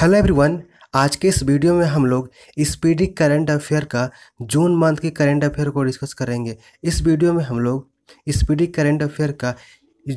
hello everyone आज के इस वीडियो में हम लोग स्पीडी करंट अफेयर का जून मंथ के करंट अफेयर को डिस्कस करेंगे इस वीडियो में हम लोग स्पीडी करंट अफेयर का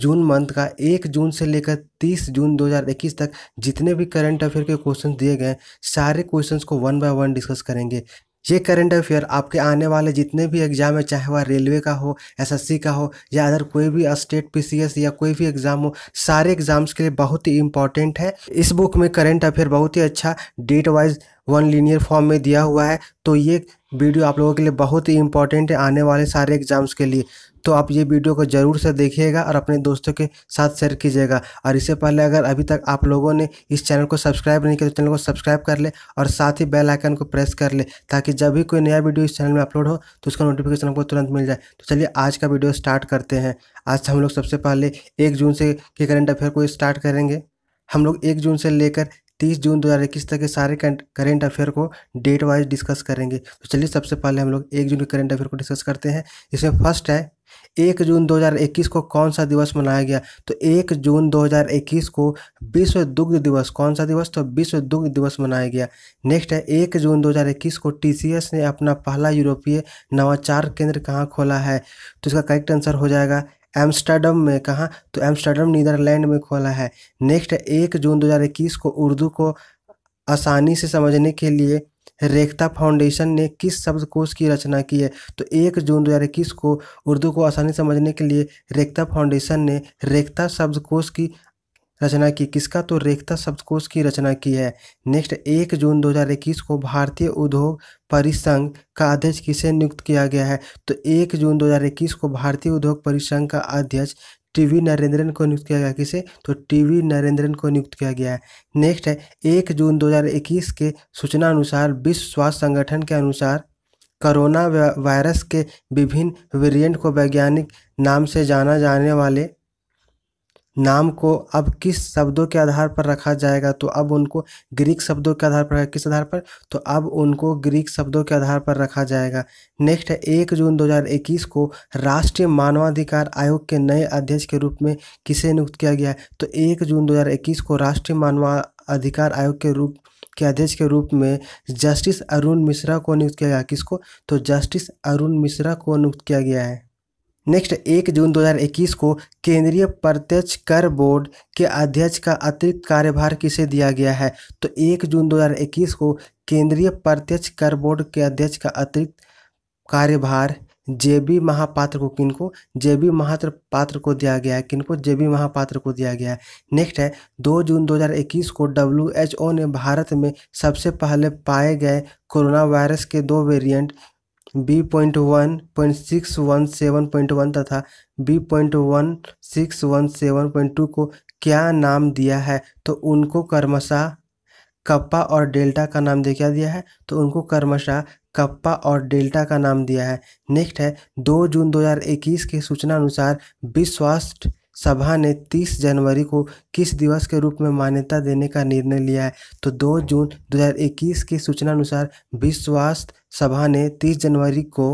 जून मंथ का एक जून से लेकर तीस जून 2021 तक जितने भी करंट अफेयर के क्वेश्चन दिए गए सारे क्वेश्चंस को वन बाय वन डिस्कस करेंगे ये करंट अफेयर आपके आने वाले जितने भी एग्जाम है चाहे वह रेलवे का हो एसएससी का हो या अदर कोई भी स्टेट पीसीएस या कोई भी एग्जाम हो सारे एग्जाम्स के लिए बहुत ही इंपॉर्टेंट है इस बुक में करंट अफेयर बहुत ही अच्छा date wise one linear form में दिया हुआ है तो ये वीडियो आप लोगों के लिए बहुत ही इंपॉर्टेंट है आने वाले सारे एग्जाम्स के लिए तो आप ये वीडियो को ज़रूर से देखिएगा और अपने दोस्तों के साथ शेयर कीजिएगा और इससे पहले अगर अभी तक आप लोगों ने इस चैनल को सब्सक्राइब नहीं किया तो चैनल को सब्सक्राइब कर ले और साथ ही बेल आइकन को प्रेस कर ले ताकि जब भी कोई नया वीडियो इस चैनल में अपलोड हो तो उसका नोटिफिकेशन आपको तुरंत मिल जाए तो चलिए आज का वीडियो स्टार्ट करते हैं आज हम लोग सबसे पहले एक जून से के करेंट अफेयर को स्टार्ट करेंगे हम लोग एक जून से लेकर तीस जून दो हज़ार इक्कीस तक के सारे करेंट अफेयर को डेट वाइज डिस्कस करेंगे तो चलिए सबसे पहले हम लोग एक जून के करेंट अफेयर को डिस्कस करते हैं इसमें फर्स्ट है एक जून 2021 को कौन सा दिवस मनाया गया तो एक जून 2021 को विश्व दुग्ध दिवस कौन सा दिवस तो विश्व दुग्ध दिवस मनाया गया नेक्स्ट है एक जून 2021 को टीसीएस ने अपना पहला यूरोपीय नवाचार केंद्र कहाँ खोला है तो इसका करेक्ट आंसर हो जाएगा एम्स्टर्डम में कहाँ तो एम्स्टर्डम नीदरलैंड में खोला है नेक्स्ट एक जून 2021 को उर्दू को आसानी से समझने के लिए रेखता फाउंडेशन ने किस शब्दकोश की रचना की है तो एक जून 2021 को उर्दू को आसानी समझने के लिए रेखता फाउंडेशन ने रेखता शब्दकोश की रचना की किसका तो रेखता शब्दकोश की रचना की है नेक्स्ट एक जून 2021 को भारतीय उद्योग परिसंघ का अध्यक्ष किसे नियुक्त किया गया है तो एक जून 2021 को भारतीय उद्योग परिसंघ का अध्यक्ष टीवी नरेंद्रन को नियुक्त किया गया किसे तो टीवी नरेंद्रन को नियुक्त किया गया है नेक्स्ट है एक जून 2021 के सूचना अनुसार विश्व स्वास्थ्य संगठन के अनुसार कोरोना वायरस के विभिन्न वेरिएंट को वैज्ञानिक नाम से जाना जाने वाले नाम को अब किस शब्दों के आधार पर रखा जाएगा तो अब उनको ग्रीक शब्दों के आधार पर किस आधार पर तो अब उनको ग्रीक शब्दों के आधार पर रखा जाएगा नेक्स्ट है एक जून 2021 को राष्ट्रीय मानवाधिकार आयोग के नए अध्यक्ष के रूप में किसे नियुक्त किया गया है तो एक जून 2021 को राष्ट्रीय मानवाधिकार आयोग के रूप के अध्यक्ष के रूप में जस्टिस अरुण मिश्रा को नियुक्त किया गया किसको तो जस्टिस अरुण मिश्रा को नियुक्त किया गया है नेक्स्ट एक जून 2021 को केंद्रीय प्रत्यक्ष कर बोर्ड के अध्यक्ष का अतिरिक्त कार्यभार किसे दिया गया है तो एक जून 2021 को केंद्रीय प्रत्यक्ष कर बोर्ड के अध्यक्ष का अतिरिक्त कार्यभार जे बी महापात्र को किनको जे बी महात्र पात्र को दिया गया है किनको जे बी महापात्र को दिया गया है नेक्स्ट है 2 जून 2021 को डब्ल्यू एच ओ ने भारत में सबसे पहले पाए गए कोरोना वायरस के दो variant B point one point six one seven point one तथा B point one six one seven point two को क्या नाम दिया है तो उनको कर्मशाह कप्पा और डेल्टा का नाम दे क्या दिया है तो उनको कर्मशाह कप्पा और डेल्टा का नाम दिया है नेक्स्ट है दो जून 2021 के सूचना अनुसार विश्व स्वास्थ्य सभा ने 30 जनवरी को किस दिवस के रूप में मान्यता देने का निर्णय लिया है तो 2 जून 2021 की सूचना अनुसार विश्व स्वास्थ्य सभा ने 30 जनवरी को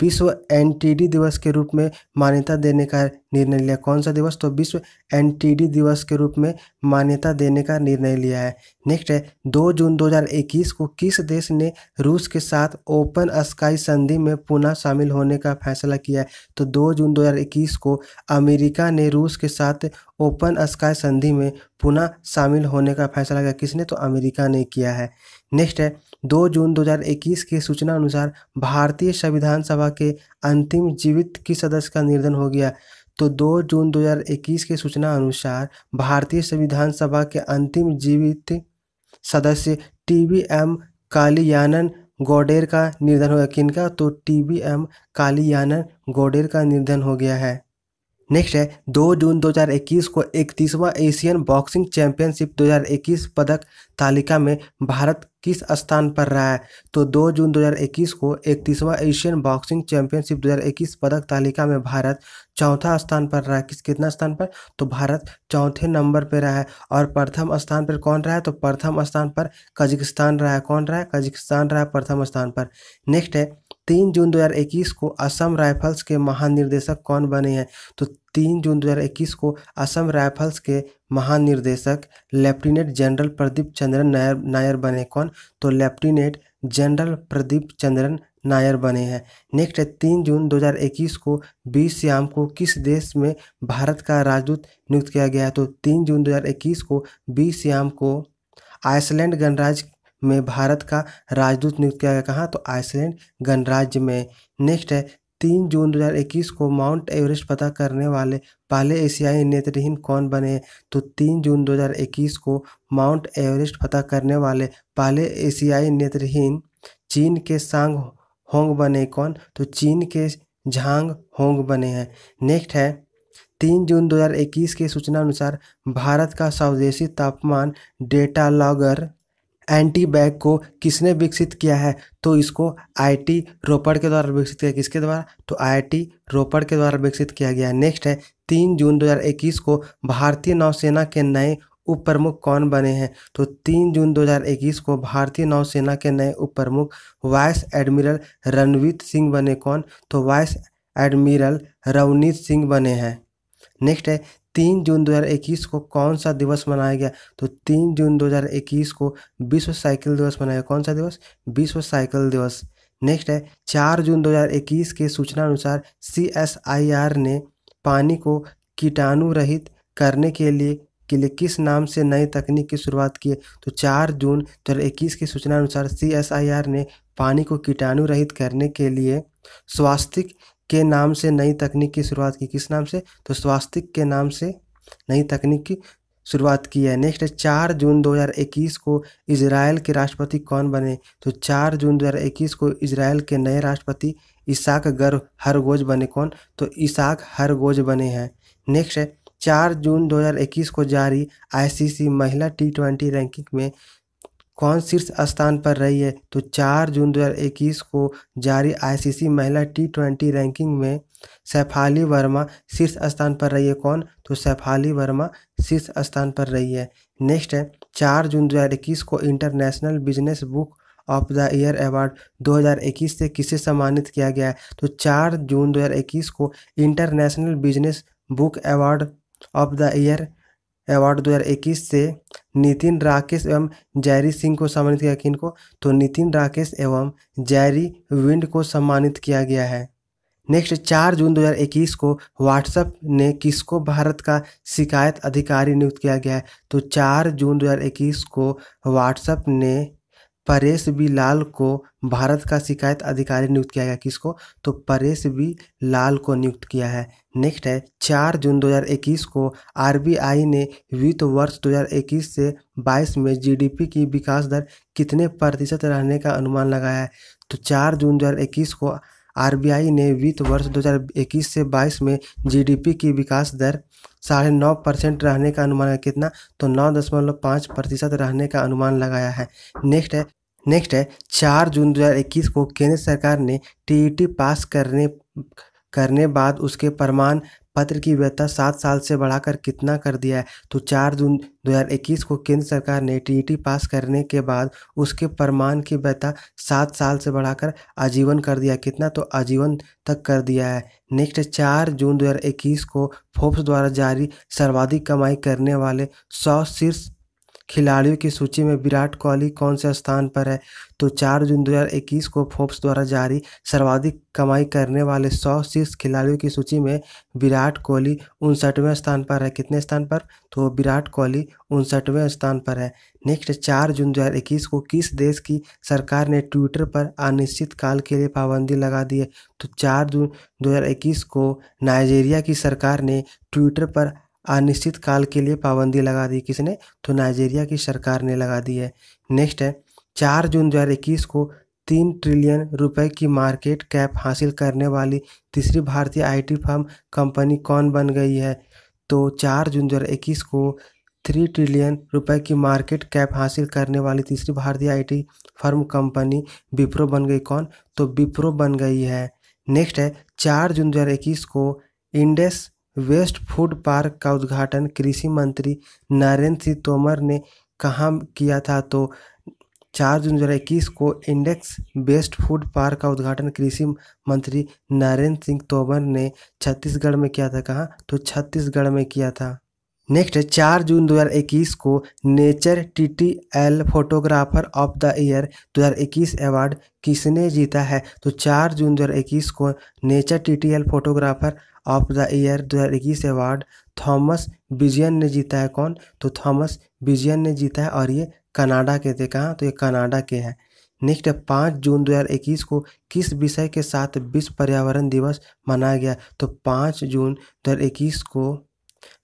विश्व एनटीडी दिवस के रूप में मान्यता देने का निर्णय लिया कौन सा दिवस तो विश्व एनटीडी दिवस के रूप में मान्यता देने का निर्णय लिया है नेक्स्ट है 2 जून 2021 को किस देश ने रूस के साथ ओपन स्काई संधि में पुनः शामिल होने का फैसला किया है तो 2 जून 2021 को अमेरिका ने रूस के साथ ओपन स्काई संधि में पुनः शामिल होने का फैसला किया किसने तो अमेरिका ने किया है नेक्स्ट है दो जून 2021 के सूचना अनुसार भारतीय संविधान सभा के अंतिम जीवित की सदस्य का निर्धन हो गया तो 2 जून 2021 के सूचना अनुसार भारतीय संविधान सभा के अंतिम जीवित सदस्य T B M Kaliannan Gounder का निर्धन हो गया किनका तो T B M Kaliannan Gounder का निर्धन हो गया है नेक्स्ट है 2 जून 2021 को इकतीसवां एशियन बॉक्सिंग चैंपियनशिप 2021 पदक तालिका में भारत किस स्थान पर रहा है तो 2 जून 2021 को इकतीसवां एशियन बॉक्सिंग चैंपियनशिप 2021 पदक तालिका में भारत चौथा स्थान पर रहा है किस कितना स्थान पर तो भारत चौथे नंबर पर रहा है और प्रथम स्थान पर कौन रहा है तो प्रथम स्थान पर कजिकिस्तान रहा है कौन रहा है कजिकिस्तान रहा है प्रथम स्थान पर नेक्स्ट है तीन जून 2021 को असम राइफल्स के महानिर्देशक कौन बने हैं तो तीन जून 2021 को असम राइफल्स के महानिर्देशक लेफ्टिनेंट जनरल प्रदीप चंद्रन नायर नायर बने कौन तो लेफ्टिनेंट जनरल प्रदीप चंद्रन नायर बने हैं नेक्स्ट है तीन जून 2021 को बी श्याम को किस देश में भारत का राजदूत नियुक्त किया गया है तो तीन जून 2021 को बी श्याम को आइसलैंड गणराज्य में भारत का राजदूत नियुक्त किया गया कहाँ तो आइसलैंड गणराज्य में नेक्स्ट है तीन जून 2021 को माउंट एवरेस्ट पता करने वाले पहले एशियाई नेत्रहीन कौन बने तो तीन जून 2021 को माउंट एवरेस्ट पता करने वाले पहले एशियाई नेत्रहीन चीन के सांग होंग बने कौन तो चीन के झांग होंग बने हैं नेक्स्ट है तीन जून 2021 के सूचना अनुसार भारत का स्वदेशी तापमान डेटा लॉगर एंटी बैग को किसने विकसित किया है तो इसको आईटी रोपड़ के द्वारा विकसित किया किसके द्वारा तो आईटी रोपड़ के द्वारा विकसित किया गया नेक्स्ट है तीन जून 2021 को भारतीय नौसेना के नए उप प्रमुख कौन बने हैं तो तीन जून 2021 को भारतीय नौसेना के नए उप प्रमुख वाइस एडमिरल रणवीर सिंह बने कौन तो वाइस एडमिरल रवनीत सिंह बने हैं नेक्स्ट है तीन जून 2021 को कौन सा दिवस मनाया गया तो तीन जून 2021 को विश्व साइकिल दिवस मनाया कौन सा दिवस विश्व साइकिल दिवस नेक्स्ट है चार जून 2021 के सूचना अनुसार सी ने पानी को कीटाणु रहित करने के लिए के लिए किस नाम से नई तकनीक की शुरुआत की है तो चार जून 2021 की सूचना अनुसार सी ने पानी को कीटाणु रहित करने के लिए स्वास्थ्य के नाम से नई तकनीक की शुरुआत की किस नाम से तो स्वास्तिक के नाम से नई तकनीक की शुरुआत की है नेक्स्ट है चार जून 2021 को इसराइल के राष्ट्रपति कौन बने तो चार जून 2021 को इसराइल के नए राष्ट्रपति इसाक गर हरगोज बने कौन तो इसाक हरगोज बने हैं नेक्स्ट है चार जून 2021 को जारी आईसीसी महिला टी ट्वेंटी रैंकिंग में कौन शीर्ष स्थान पर रही है तो 4 जून 2021 को जारी आईसीसी महिला टी ट्वेंटी रैंकिंग में सैफाली वर्मा शीर्ष स्थान पर रही है कौन तो सैफाली वर्मा शीर्ष स्थान पर रही है नेक्स्ट है 4 जून 2021 को international business book of the year award 2021 से किसे सम्मानित किया गया है तो 4 जून 2021 को international business book award of the year award 2021 से नितिन राकेश एवं जैरी सिंह को सम्मानित किया किन को तो नितिन राकेश एवं जैरी विंड को सम्मानित किया गया है नेक्स्ट चार जून 2021 को व्हाट्सएप ने किसको भारत का शिकायत अधिकारी नियुक्त किया गया है तो चार जून 2021 को व्हाट्सएप ने परेश बी लाल को भारत का शिकायत अधिकारी नियुक्त किया गया किसको तो परेश बी लाल को नियुक्त किया है नेक्स्ट है चार जून 2021 को आरबीआई ने वित्त वर्ष 2021 से 22 में जीडीपी की विकास दर कितने प्रतिशत रहने का अनुमान लगाया है तो चार जून 2021 को आरबीआई ने वित्त वर्ष 2021 से 22 में जीडीपी की विकास दर साढ़े नौ परसेंट रहने का अनुमान है कितना तो नौ दशमलव पाँच प्रतिशत रहने का अनुमान लगाया है नेक्स्ट है नेक्स्ट है चार जून 2021 को केंद्र सरकार ने टीईटी पास करने करने बाद उसके प्रमाण पत्र की वैधता सात साल से बढ़ाकर कितना कर दिया है तो चार जून 2021 को केंद्र सरकार ने टीईटी पास करने के बाद उसके प्रमाण की वैधता सात साल से बढ़ाकर आजीवन कर दिया कितना तो आजीवन तक कर दिया है नेक्स्ट चार जून 2021 को फोर्ब्स द्वारा जारी सर्वाधिक कमाई करने वाले सौ शीर्ष खिलाड़ियों की सूची में विराट कोहली कौन से स्थान पर है तो 4 जून 2021 को फोर्ब्स द्वारा जारी सर्वाधिक कमाई करने वाले 100 शीर्ष खिलाड़ियों की सूची में विराट कोहली उनसठवें स्थान पर है कितने स्थान पर तो विराट कोहली उनसठवें स्थान पर है नेक्स्ट 4 जून 2021 को किस देश की सरकार ने ट्विटर पर अनिश्चित काल के लिए पाबंदी लगा दी है तो चार जून इक्कीस को नाइजीरिया की सरकार ने ट्विटर पर अनिश्चित काल के लिए पाबंदी लगा दी किसने तो नाइजीरिया की सरकार ने लगा दी है नेक्स्ट है चार जून दो को तीन ट्रिलियन रुपए की मार्केट कैप हासिल करने वाली तीसरी भारतीय आईटी फर्म कंपनी कौन बन गई है तो चार जून दो को थ्री ट्रिलियन रुपए की मार्केट कैप हासिल करने वाली तीसरी भारतीय आईटी फर्म कंपनी विप्रो बन गई कौन तो विप्रो बन गई है नेक्स्ट है चार जून दो को इंडेस वेस्ट फूड पार्क का उद्घाटन कृषि मंत्री नरेंद्र सिंह तोमर ने कहाँ किया था तो चार जून दो हज़ार इक्कीस को इंडेक्स बेस्ट फूड पार्क का उद्घाटन कृषि मंत्री नरेंद्र सिंह तोमर ने छत्तीसगढ़ में किया था कहाँ तो छत्तीसगढ़ में किया था नेक्स्ट चार जून 2021 को nature TTL photographer of the year 2021 award किसने जीता है तो चार जून 2021 को nature TTL photographer of the year 2021 award Thomas Vijayan ने जीता है कौन तो थॉमस बिजियन ने जीता है और ये कनाडा के थे कहाँ तो ये कनाडा के हैं नेक्स्ट पाँच जून 2021 को किस विषय के साथ विश्व पर्यावरण दिवस मनाया गया तो पाँच जून 2021 को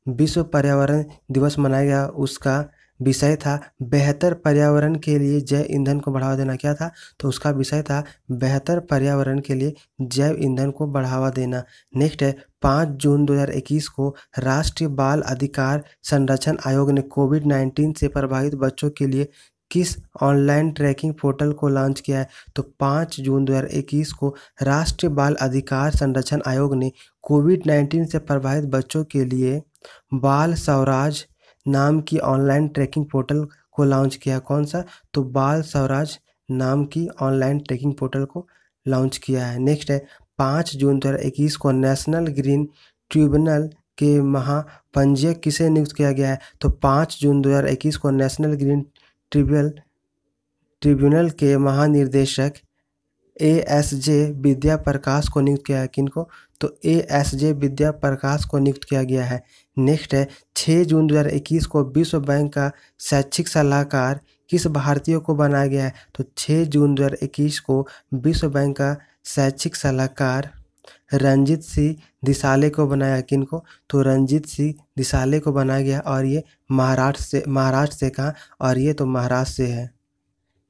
विश्व पर्यावरण दिवस मनाया गया उसका विषय था बेहतर पर्यावरण के लिए जैव ईंधन को बढ़ावा देना क्या था तो उसका विषय था बेहतर पर्यावरण के लिए जैव ईंधन को बढ़ावा देना नेक्स्ट है पाँच जून 2021 को राष्ट्रीय बाल अधिकार संरक्षण आयोग ने कोविड 19 से प्रभावित बच्चों के लिए किस ऑनलाइन ट्रैकिंग पोर्टल को लॉन्च किया है तो पाँच जून 2021 को राष्ट्रीय बाल अधिकार संरक्षण आयोग ने कोविड नाइन्टीन से प्रभावित बच्चों के लिए बाल स्वराज नाम की ऑनलाइन ट्रैकिंग पोर्टल को लॉन्च किया कौन सा तो बाल स्वराज नाम की ऑनलाइन ट्रैकिंग पोर्टल को लॉन्च किया है नेक्स्ट है पाँच जून दो हज़ार इक्कीस को नेशनल ग्रीन ट्रिब्यूनल के महापंजीयक किसे नियुक्त किया गया है तो पाँच जून 2021 को नेशनल ग्रीन ट्रिब्यूनल ट्रिब्यूनल के महानिर्देशक ए एस जे विद्या प्रकाश को नियुक्त किया है किन को तो ए एस जे विद्या प्रकाश को नियुक्त किया गया है नेक्स्ट है छः जून 2021 को विश्व बैंक का शैक्षिक सलाहकार किस भारतीय को बनाया गया है तो 6 जून 2021 को विश्व बैंक का शैक्षिक सलाहकार रंजीत सिंह दिसाले को बनाया किन को तो रंजीत सिंह दिसाले को बनाया गया और ये महाराष्ट्र से महाराष्ट्र से कहाँ और ये तो महाराष्ट्र से है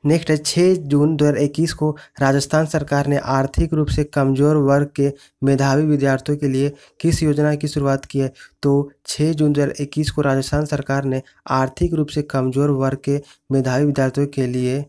नेक्स्ट है छः जून 2021 को राजस्थान सरकार ने आर्थिक रूप से कमज़ोर वर्ग के मेधावी विद्यार्थियों के लिए किस योजना की शुरुआत की है तो 6 जून 2021 को राजस्थान सरकार ने आर्थिक रूप से कमज़ोर वर्ग के मेधावी विद्यार्थियों के लिए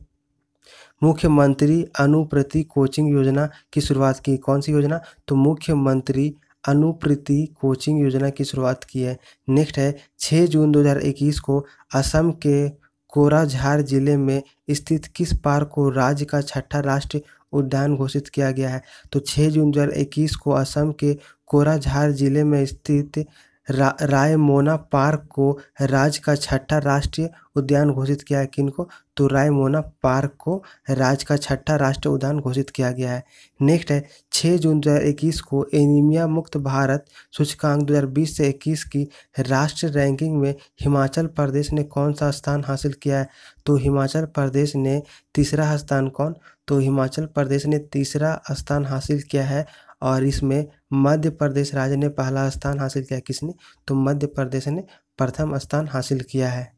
मुख्यमंत्री अनुप्रति कोचिंग योजना की शुरुआत की कौन सी योजना तो मुख्यमंत्री अनुप्रति कोचिंग योजना की शुरुआत की है नेक्स्ट है छः जून 2021 को असम के कोराझार जिले में स्थित किस पार्क को राज्य का छठा राष्ट्रीय उद्यान घोषित किया गया है तो 6 जून 2021 को असम के कोराझार जिले में स्थित रा, रायमोना पार्क को राज्य का छठा राष्ट्रीय उद्यान घोषित किया है किनको तो रायमोना पार्क को राज्य का छठा राष्ट्रीय उद्यान घोषित किया गया है नेक्स्ट है 6 जून 2021 को एनीमिया मुक्त भारत सूचकांक 2020 से 21 की राष्ट्रीय रैंकिंग में हिमाचल प्रदेश ने कौन सा स्थान हासिल किया है तो हिमाचल प्रदेश ने तीसरा स्थान कौन तो हिमाचल प्रदेश ने तीसरा स्थान हासिल किया है और इसमें मध्य प्रदेश राज्य ने पहला स्थान हासिल किया किसने तो मध्य प्रदेश ने प्रथम स्थान हासिल किया है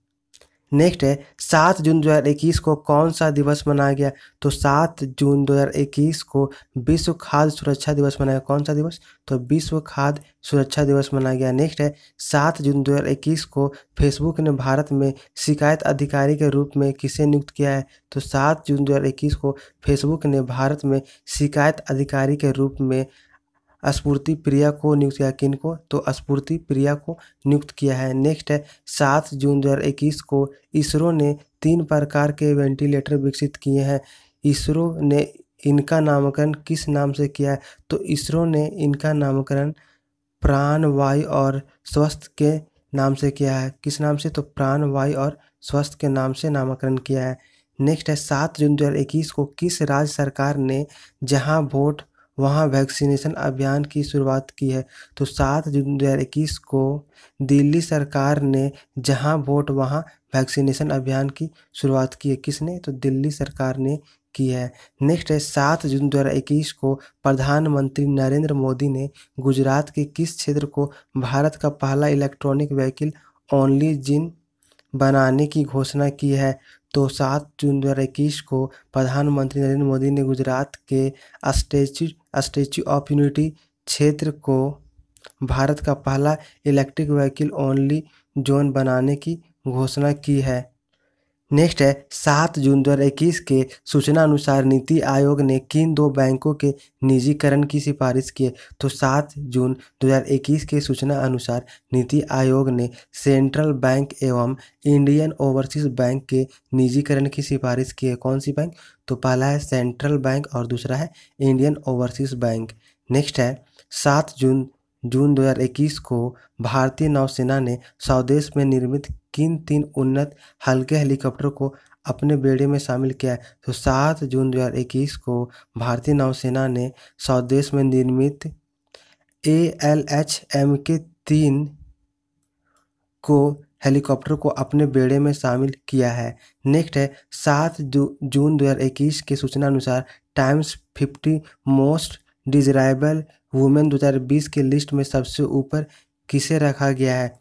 नेक्स्ट है सात जून 2021 को कौन सा दिवस मनाया गया तो सात जून 2021 को विश्व खाद्य सुरक्षा दिवस मनाया कौन सा दिवस तो विश्व खाद्य सुरक्षा दिवस मनाया गया नेक्स्ट है सात जून 2021 को फेसबुक ने भारत में शिकायत अधिकारी के रूप में किसे नियुक्त किया है तो सात जून 2021 को फेसबुक ने भारत में शिकायत अधिकारी के रूप में स्फूर्ति प्रिया को नियुक्त किया किन को तो स्फूर्ति प्रिया को नियुक्त किया है नेक्स्ट है सात जून 2021 को इसरो ने तीन प्रकार के वेंटिलेटर विकसित किए हैं इसरो ने इनका नामकरण किस नाम से किया है तो इसरो ने इनका नामकरण प्राण वायु और स्वस्थ के नाम से किया है किस नाम से तो प्राण वायु और स्वस्थ के नाम से नामकरण किया है नेक्स्ट है सात जून 2021 को किस राज्य सरकार ने जहां वोट वहाँ वैक्सीनेशन अभियान की शुरुआत की है तो सात जून दो हज़ार इक्कीस को दिल्ली सरकार ने जहाँ वोट वहाँ वैक्सीनेशन अभियान की शुरुआत की है किसने तो दिल्ली सरकार ने की है नेक्स्ट है सात जून दो हज़ार इक्कीस को प्रधानमंत्री नरेंद्र मोदी ने गुजरात के किस क्षेत्र को भारत का पहला इलेक्ट्रॉनिक व्हीकल ओनली जिन बनाने की घोषणा की है तो सात जून दो हज़ार इक्कीस को प्रधानमंत्री नरेंद्र मोदी ने गुजरात के स्टेचू स्टेचू ऑफ यूनिटी क्षेत्र को भारत का पहला इलेक्ट्रिक व्हीकल ओनली जोन बनाने की घोषणा की है नेक्स्ट है सात जून 2021 के सूचना अनुसार नीति आयोग ने किन दो बैंकों के निजीकरण की सिफारिश की तो सात जून 2021 के सूचना अनुसार नीति आयोग ने सेंट्रल बैंक एवं इंडियन ओवरसीज बैंक के निजीकरण की सिफारिश की है कौन सी बैंक तो पहला है सेंट्रल बैंक और दूसरा है इंडियन ओवरसीज बैंक नेक्स्ट है सात जून जून 2021 को भारतीय नौसेना ने स्वदेश में निर्मित किन तीन उन्नत हल्के हेलीकॉप्टर को अपने बेड़े में शामिल किया है तो सात जून 2021 को भारतीय नौसेना ने स्वदेश में निर्मित ए एल एच एम के तीन को हेलीकॉप्टर को अपने बेड़े में शामिल किया है नेक्स्ट है सात जून 2021 के सूचना अनुसार टाइम्स 50 मोस्ट डिजराइबल वुमेन 2020 के लिस्ट में सबसे ऊपर किसे रखा गया है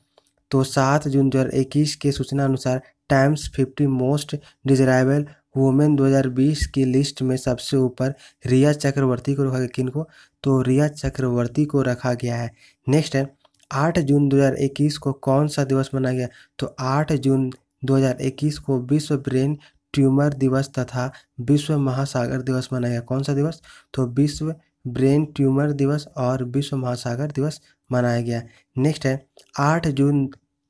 तो सात जून दो हज़ार इक्कीस के सूचना अनुसार Times fifty most desirable women 2020 की लिस्ट में सबसे ऊपर रिया चक्रवर्ती को रखा गया किन को तो रिया चक्रवर्ती को रखा गया है नेक्स्ट है 8 जून 2021 को कौन सा दिवस मनाया गया तो 8 जून 2021 को विश्व ब्रेन ट्यूमर दिवस तथा विश्व महासागर दिवस मनाया गया कौन सा दिवस तो विश्व ब्रेन ट्यूमर दिवस और विश्व महासागर दिवस मनाया गया नेक्स्ट है आठ जून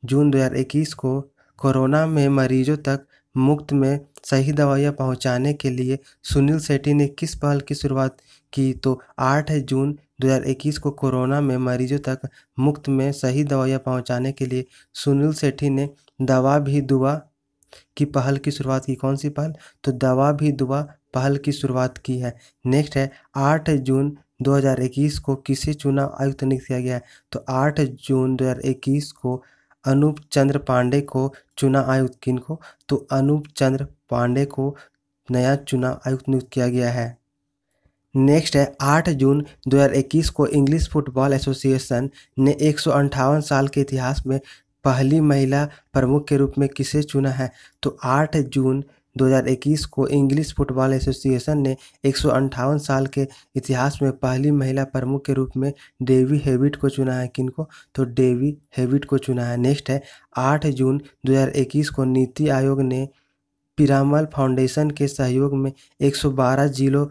जून 2021 को कोरोना में मरीजों तक मुफ्त में सही दवाइयाँ पहुँचाने के लिए सुनील सेट्टी ने किस पहल की शुरुआत की तो आठ जून 2021 को कोरोना में मरीजों तक मुफ्त में सही दवाइयाँ पहुँचाने के लिए सुनील सेट्टी ने दवा भी दुआ की पहल की शुरुआत की कौन सी पहल तो दवा भी दुआ पहल की शुरुआत की है नेक्स्ट है आठ जून 2021 को किसे चुनाव आयुक्त नियुक्त किया गया है तो 8 जून 2021 को अनूप चंद्र पांडे को चुनाव आयुक्त किन को तो अनूप चंद्र पांडे को नया चुनाव आयुक्त नियुक्त किया गया है नेक्स्ट है 8 जून 2021 को इंग्लिश फुटबॉल एसोसिएशन ने एक साल के इतिहास में पहली महिला प्रमुख के रूप में किसे चुना है तो 8 जून 2021 को इंग्लिश फुटबॉल एसोसिएशन ने एक साल के इतिहास में पहली महिला प्रमुख के रूप में डेवी हेविट को चुना है किनको तो डेवी हेविट को चुना है नेक्स्ट है 8 जून 2021 को नीति आयोग ने पिरामल फाउंडेशन के सहयोग में 112 जिलों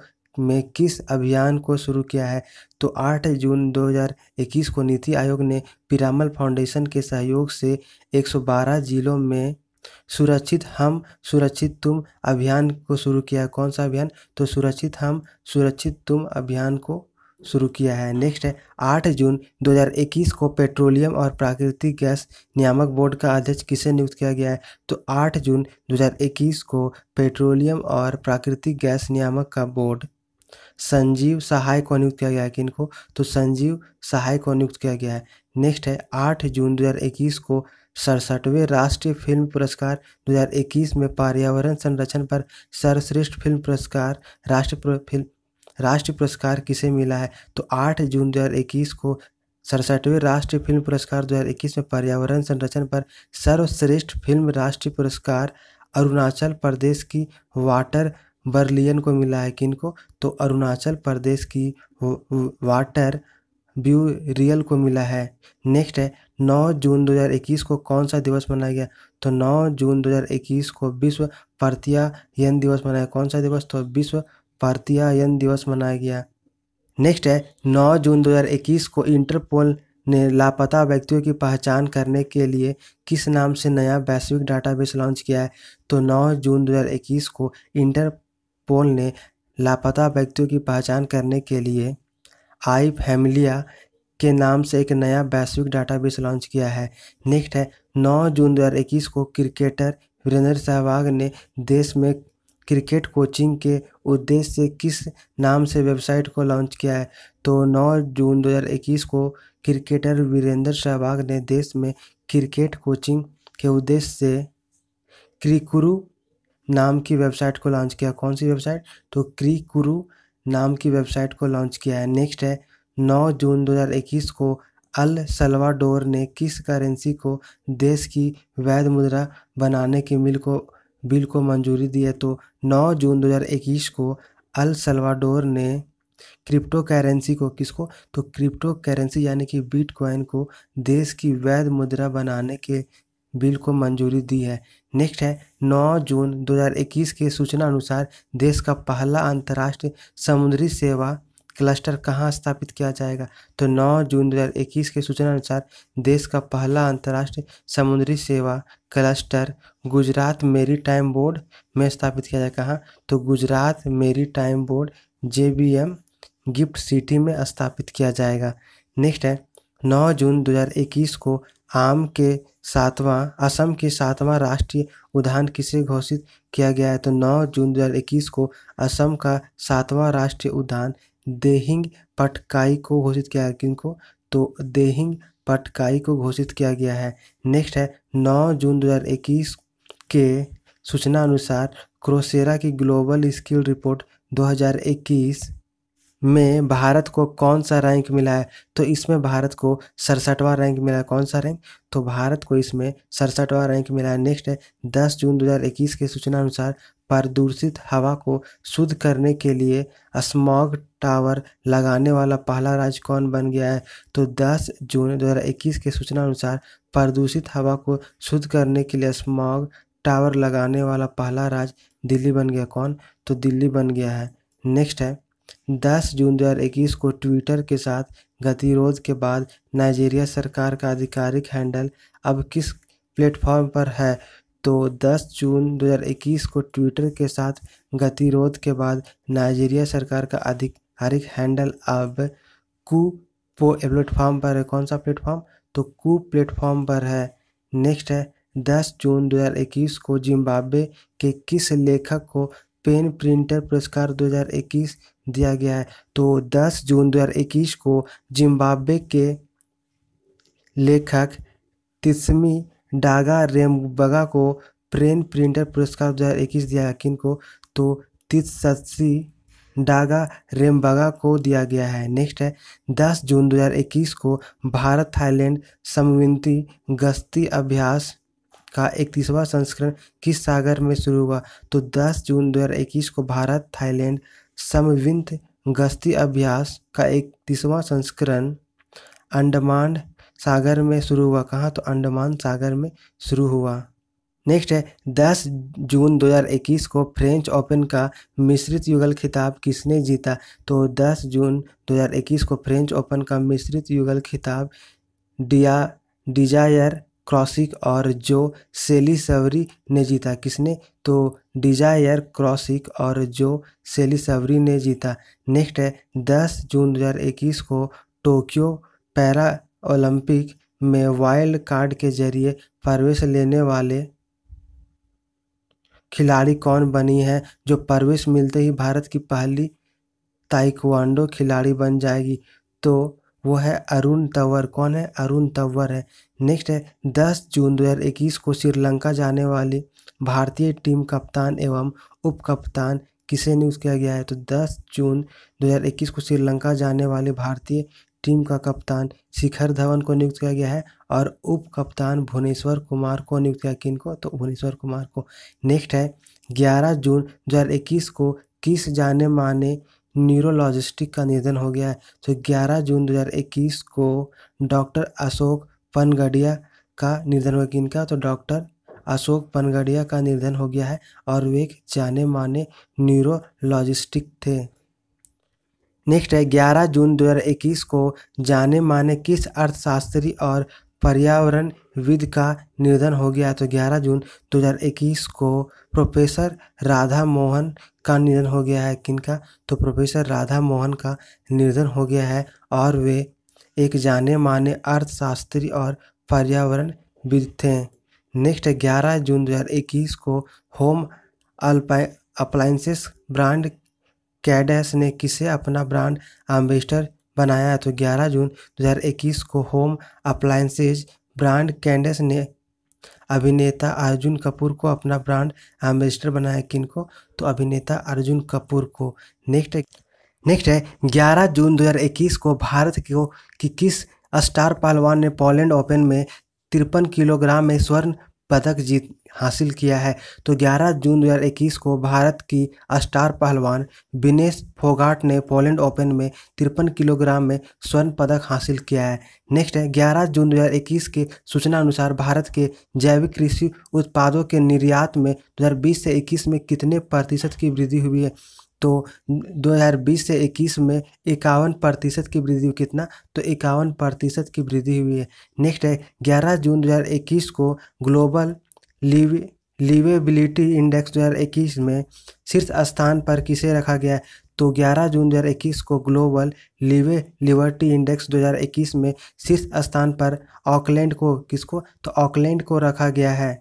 में किस अभियान को शुरू किया है तो 8 जून 2021 को नीति आयोग ने पिरामल फाउंडेशन के सहयोग से 112 जिलों में सुरक्षित हम सुरक्षित तुम अभियान को शुरू किया कौन सा अभियान तो सुरक्षित हम सुरक्षित तुम अभियान को शुरू किया है नेक्स्ट है आठ जून 2021 को पेट्रोलियम और प्राकृतिक गैस नियामक बोर्ड का अध्यक्ष किसे नियुक्त किया गया है तो आठ जून 2021 को पेट्रोलियम और प्राकृतिक गैस नियामक का बोर्ड संजीव सहाय को नियुक्त किया गया है किनको तो संजीव सहाय को नियुक्त किया गया है नेक्स्ट है आठ जून दो को सड़सठवें राष्ट्रीय फिल्म पुरस्कार 2021 में पर्यावरण संरक्षण पर सर्वश्रेष्ठ फिल्म पुरस्कार राष्ट्रीय फिल्म राष्ट्रीय पुरस्कार किसे मिला है तो 8 जून 2021 को सड़सठवें राष्ट्रीय फिल्म पुरस्कार 2021 में पर्यावरण संरक्षण पर सर्वश्रेष्ठ फिल्म राष्ट्रीय पुरस्कार अरुणाचल प्रदेश की वाटर बर्लियन को मिला है किनको तो अरुणाचल प्रदेश की वाटर व्यू रियल को मिला है नेक्स्ट है 9 जून 2021 को कौन सा दिवस मनाया गया तो 9 जून 2021 को विश्व प्रत्यायन दिवस मनाया कौन सा दिवस तो विश्व प्रत्यायन दिवस मनाया गया नेक्स्ट है 9 जून 2021 को इंटरपोल ने लापता व्यक्तियों की पहचान करने के लिए किस नाम से नया वैश्विक डाटाबेस लॉन्च किया है तो 9 जून 2021 को इंटरपोल ने लापता व्यक्तियों की पहचान करने के लिए हाई फैमिलिया के नाम से एक नया वैश्विक डाटाबेस लॉन्च किया है नेक्स्ट है 9 जून 2021 को क्रिकेटर वीरेंद्र सहवाग ने देश में क्रिकेट कोचिंग के उद्देश्य से किस नाम से वेबसाइट को लॉन्च किया है तो 9 जून 2021 को क्रिकेटर वीरेंद्र सहवाग ने देश में क्रिकेट कोचिंग के उद्देश्य से क्रिकुरु नाम की वेबसाइट को लॉन्च किया कौन सी वेबसाइट तो क्रिकुरु नाम की वेबसाइट को लॉन्च किया है नेक्स्ट है 9 जून 2021 को अल सलवाडोर ने किस करेंसी को देश की वैध मुद्रा बनाने के मिल को बिल को मंजूरी दी है तो 9 जून 2021 को अल सलवाडोर ने क्रिप्टो करेंसी को किसको तो क्रिप्टो करेंसी यानी कि बिटकॉइन को देश की वैध मुद्रा बनाने के बिल को मंजूरी दी है नेक्स्ट है 9 जून 2021 के सूचना अनुसार देश का पहला अंतर्राष्ट्रीय समुद्री सेवा क्लस्टर कहाँ स्थापित किया जाएगा तो 9 जून 2021 के सूचना अनुसार देश का पहला अंतर्राष्ट्रीय समुद्री सेवा cluster Gujarat maritime board में स्थापित किया जाएगा कहाँ तो गुजरात मेरी टाइम बोर्ड जे गिफ्ट सिटी में स्थापित किया जाएगा नेक्स्ट है 9 जून 2021 को आम के सातवां असम के सातवां राष्ट्रीय उद्यान किसे घोषित किया गया है तो 9 जून 2021 को असम का सातवां राष्ट्रीय उद्यान देहिंग पटकाई को घोषित किया किनको तो देहिंग पटकाई को घोषित किया गया है नेक्स्ट है 9 जून 2021 के सूचना अनुसार क्रोसेरा की ग्लोबल स्किल रिपोर्ट 2021 में भारत को कौन सा रैंक मिला है तो इसमें भारत को सड़सठवां रैंक मिला है कौन सा रैंक तो भारत को इसमें सड़सठवां रैंक मिला है नेक्स्ट है दस जून 2021 के सूचना अनुसार प्रदूषित हवा को शुद्ध करने के लिए स्मॉग टावर लगाने वाला पहला राज्य कौन बन गया है तो 10 जून 2021 के सूचना अनुसार प्रदूषित हवा को शुद्ध करने के लिए स्मॉग टावर लगाने वाला पहला राज्य दिल्ली बन गया कौन तो दिल्ली बन गया है नेक्स्ट है 10 जून 2021 को ट्विटर के साथ गतिरोध के बाद नाइजीरिया सरकार का आधिकारिक हैंडल अब किस प्लेटफॉर्म पर है तो 10 जून 2021 को ट्विटर के साथ गतिरोध के बाद नाइजीरिया सरकार का आधिकारिक हैंडल अब कू पो प्लेटफॉर्म पर है कौन सा प्लेटफॉर्म तो कू प्लेटफॉर्म पर है नेक्स्ट है 10 जून 2021 को जिम्बाब्वे के किस लेखक को पेन प्रिंटर पुरस्कार 2021 दिया गया है तो 10 जून 2021 को जिम्बाब्वे के लेखक तिस्मी डागा रेमबगा को प्रेन प्रिंटर पुरस्कार 2021 दिया गया किन को तो तिस्सी डागा रेमबगा को दिया गया है नेक्स्ट है 10 जून 2021 को भारत थाईलैंड समविनती गश्ती अभ्यास का इकतीसवां संस्करण किस सागर में शुरू हुआ तो 10 जून 2021 को भारत थाईलैंड समविंत गश्ती अभ्यास का एक तीसवा संस्करण अंडमान सागर में शुरू हुआ कहाँ तो अंडमान सागर में शुरू हुआ नेक्स्ट है 10 जून 2021 को फ्रेंच ओपन का मिश्रित युगल खिताब किसने जीता तो 10 जून 2021 को फ्रेंच ओपन का मिश्रित युगल खिताब डिया डिजायर क्रॉसिक और जो सेली सवरी ने जीता किसने तो डिजायर क्रॉसिक और जो सेली सवरी ने जीता नेक्स्ट है 10 जून 2021 को टोक्यो पैरा ओलंपिक में वाइल्ड कार्ड के जरिए प्रवेश लेने वाले खिलाड़ी कौन बनी है जो प्रवेश मिलते ही भारत की पहली ताइक्वांडो खिलाड़ी बन जाएगी तो वो है अरुण तंवर कौन है अरुण तंवर है नेक्स्ट है 10 जून 2021 को श्रीलंका जाने वाली भारतीय टीम कप्तान एवं उप कप्तान किसे नियुक्त किया गया है तो 10 जून 2021 को श्रीलंका जाने वाली भारतीय टीम का कप्तान शिखर धवन को नियुक्त किया गया है और उप कप्तान भुवनेश्वर कुमार को नियुक्त किया किन को तो भुवनेश्वर कुमार को नेक्स्ट है 11 जून 2021 को किस जाने माने न्यूरोलॉजिस्टिक का निधन हो गया है तो 11 जून 2021 को डॉक्टर अशोक पनगढ़िया का निधन हो किन का तो डॉक्टर अशोक पनगढ़िया का निधन हो गया है और वे एक जाने माने न्यूरोलॉजिस्टिक थे नेक्स्ट है 11 जून 2021 को जाने माने किस अर्थशास्त्री और पर्यावरण विद का निधन हो गया तो 11 जून 2021 को प्रोफेसर राधा मोहन का निधन हो गया है किनका तो प्रोफेसर राधा मोहन का निधन हो गया है और वे एक जाने माने अर्थशास्त्री और पर्यावरण विद थे नेक्स्ट ग्यारह जून 2021 को होम अप्लाइंसेस ब्रांड कैडेस ने किसे अपना ब्रांड एम्बेसडर बनाया है तो 11 जून 2021 को होम अप्लायंसेज ब्रांड कैंडेस ने अभिनेता अर्जुन कपूर को अपना ब्रांड एम्बेसडर बनाया किनको तो अभिनेता अर्जुन कपूर को नेक्स्ट नेक्स्ट है 11 जून 2021 को भारत को कि किस स्टार पहलवान ने पोलैंड ओपन में तिरपन किलोग्राम में स्वर्ण पदक जीत हासिल किया है तो 11 जून 2021 को भारत की स्टार पहलवान विनेश फोगाट ने पोलैंड ओपन में तिरपन किलोग्राम में स्वर्ण पदक हासिल किया है नेक्स्ट है 11 जून 2021 के सूचना अनुसार भारत के जैविक कृषि उत्पादों के निर्यात में 2020 से 21 में कितने प्रतिशत की वृद्धि हुई है तो 2020 से 21 में इक्यावन प्रतिशत की वृद्धि हुई कितना तो इक्यावन प्रतिशत की वृद्धि हुई है नेक्स्ट है 11 जून 2021 को ग्लोबल लिव लिवेबिलिटी इंडेक्स 2021 में शीर्ष स्थान पर किसे रखा गया है तो 11 जून 2021 को ग्लोबल लिवे लिबर्टी इंडेक्स 2021 में शीर्ष स्थान पर ऑकलैंड को किसको तो ऑकलैंड को रखा गया है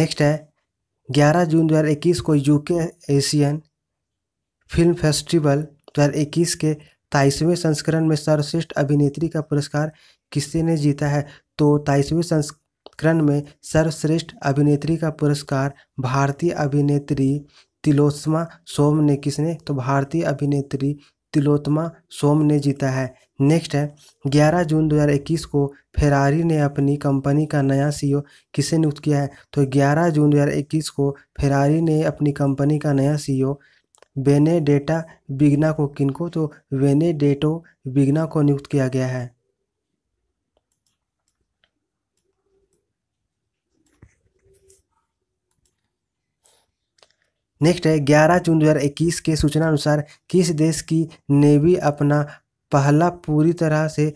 नेक्स्ट है 11 जून 2021 को यूके एशियन फिल्म फेस्टिवल 2021 के ताईसवें संस्करण में सर्वश्रेष्ठ अभिनेत्री का पुरस्कार किसी ने जीता है तो तेईसवें संस्करण में सर्वश्रेष्ठ अभिनेत्री का पुरस्कार भारतीय अभिनेत्री तिलोत्मा सोम ने किसने तो भारतीय अभिनेत्री तिलोत्मा सोम ने जीता है नेक्स्ट है 11 जून 2021 को फेरारी ने अपनी कंपनी का नया सीईओ किसे नियुक्त किया है तो 11 जून 2021 को फेरारी ने अपनी कंपनी का नया सीईओ बेनेडेटा बिगना को किनको तो वेनेडेटो बिगना को नियुक्त किया गया है नेक्स्ट है 11 जून 2021 के सूचना अनुसार किस देश की नेवी अपना पहला पूरी तरह से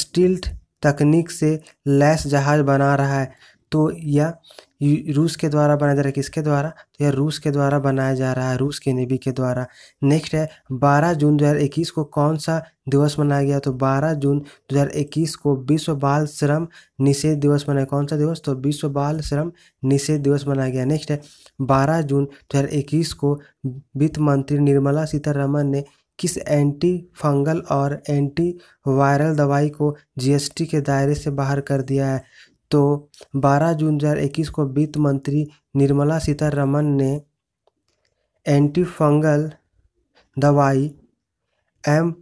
स्टील्थ तकनीक से लैस जहाज बना रहा है तो यह रूस के द्वारा बनाया जा रहा है किसके द्वारा तो यह रूस के द्वारा बनाया जा रहा है रूस के नेवी के द्वारा नेक्स्ट है 12 जून 2021 को कौन सा दिवस मनाया गया तो 12 जून 2021 को विश्व बाल श्रम निषेध दिवस मनाया कौन सा दिवस तो विश्व बाल श्रम निषेध दिवस मनाया गया नेक्स्ट है बारह जून दो को वित्त मंत्री निर्मला सीतारमन ने किस एंटी फंगल और एंटी वायरल दवाई को जीएसटी के दायरे से बाहर कर दिया है तो 12 जून 2021 को वित्त मंत्री निर्मला सीतारमण ने एंटी फंगल दवाई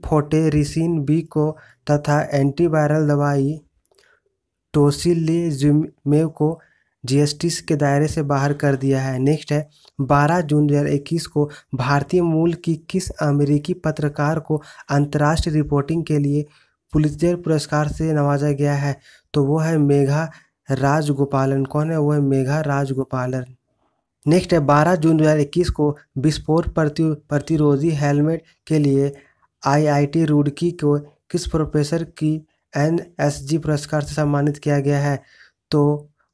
फोटेरिसिन बी को तथा एंटीवायरल दवाई टोसिलेजुमेब को जीएसटी के दायरे से बाहर कर दिया है नेक्स्ट है 12 जून 2021 को भारतीय मूल की किस अमेरिकी पत्रकार को अंतर्राष्ट्रीय रिपोर्टिंग के लिए पुलिस पुरस्कार से नवाजा गया है तो वो है मेघा राजगोपालन कौन है वो है मेघा राजगोपालन नेक्स्ट है 12 जून 2021 को विस्फोट प्रति प्रतिरोधी हेलमेट के लिए आईआईटी रुड़की को किस प्रोफेसर की एनएसजी पुरस्कार से सम्मानित किया गया है तो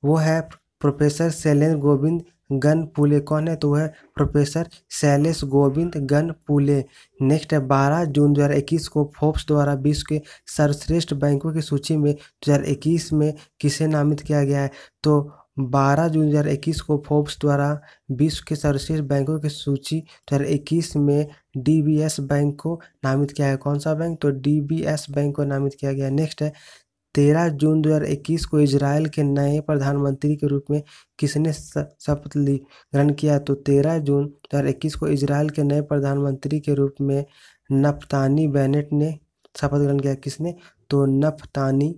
वो है प्रोफेसर शैलेंद्र गोविंद गन पुले कौन है तो वह professor Shailesh Govind Ganpule next है बारह जून 2021 को फोर्ब्स द्वारा विश्व के सर्वश्रेष्ठ बैंकों की सूची में 2021 में किसे नामित किया गया है तो 12 जून 2021 को फोर्ब्स द्वारा विश्व के सर्वश्रेष्ठ बैंकों की सूची 2021 में डीबीएस बैंक को नामित किया गया कौन सा बैंक तो डीबीएस बैंक को नामित किया गया नेक्स्ट है तेरह जून दो हज़ार इक्कीस को इसराइल के नए प्रधानमंत्री के रूप में किसने शपथ ली ग्रहण किया तो तेरह जून दो हज़ार इक्कीस को इसराइल के नए प्रधानमंत्री के रूप में नफ्तानी बैनेट ने शपथ ग्रहण किया किसने तो नफ्तानी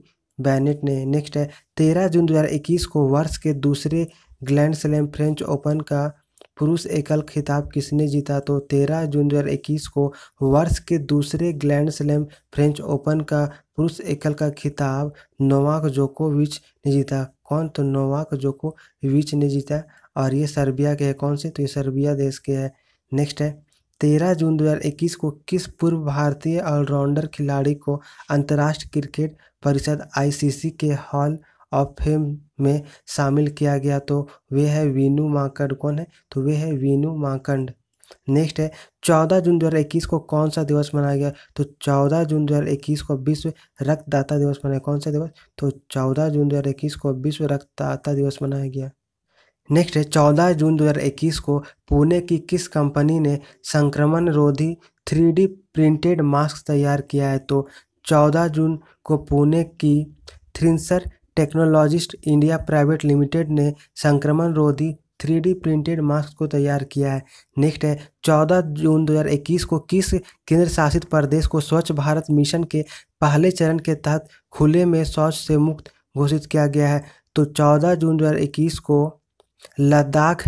बैनेट ने नेक्स्ट है तेरह जून दो हज़ार इक्कीस को वर्ष के दूसरे ग्लैंड स्लैम फ्रेंच ओपन का पुरुष एकल खिताब किसने जीता तो तेरह जून दो को वर्ष के दूसरे ग्लैंड स्लैम फ्रेंच ओपन का पुरुष एकल का खिताब नोवाक जोकोविच ने जीता कौन तो नोवाक जोकोविच ने जीता और ये सर्बिया के है कौन से तो ये सर्बिया देश के है नेक्स्ट है तेरह जून 2021 को किस पूर्व भारतीय ऑलराउंडर खिलाड़ी को अंतर्राष्ट्रीय क्रिकेट परिषद आईसीसी के हॉल ऑफ फेम में शामिल किया गया तो वे है वीनू माकंड कौन है तो वे है वीनू माकंड नेक्स्ट है चौदह जून दो को कौन सा दिवस मनाया गया तो चौदह जून दो को विश्व रक्तदाता दिवस मनाया कौन सा दिवस तो चौदह जून दो को विश्व रक्तदाता दिवस मनाया गया नेक्स्ट है चौदह जून 2021 को पुणे की किस कंपनी ने संक्रमण रोधी थ्री प्रिंटेड मास्क तैयार किया है तो चौदह जून को पुणे की Thincr technologist India private limited ने संक्रमण रोधी थ्री डी प्रिंटेड मास्क को तैयार किया है नेक्स्ट है 14 जून 2021 को किस केंद्र शासित प्रदेश को स्वच्छ भारत मिशन के पहले चरण के तहत खुले में शौच से मुक्त घोषित किया गया है तो 14 जून 2021 को लद्दाख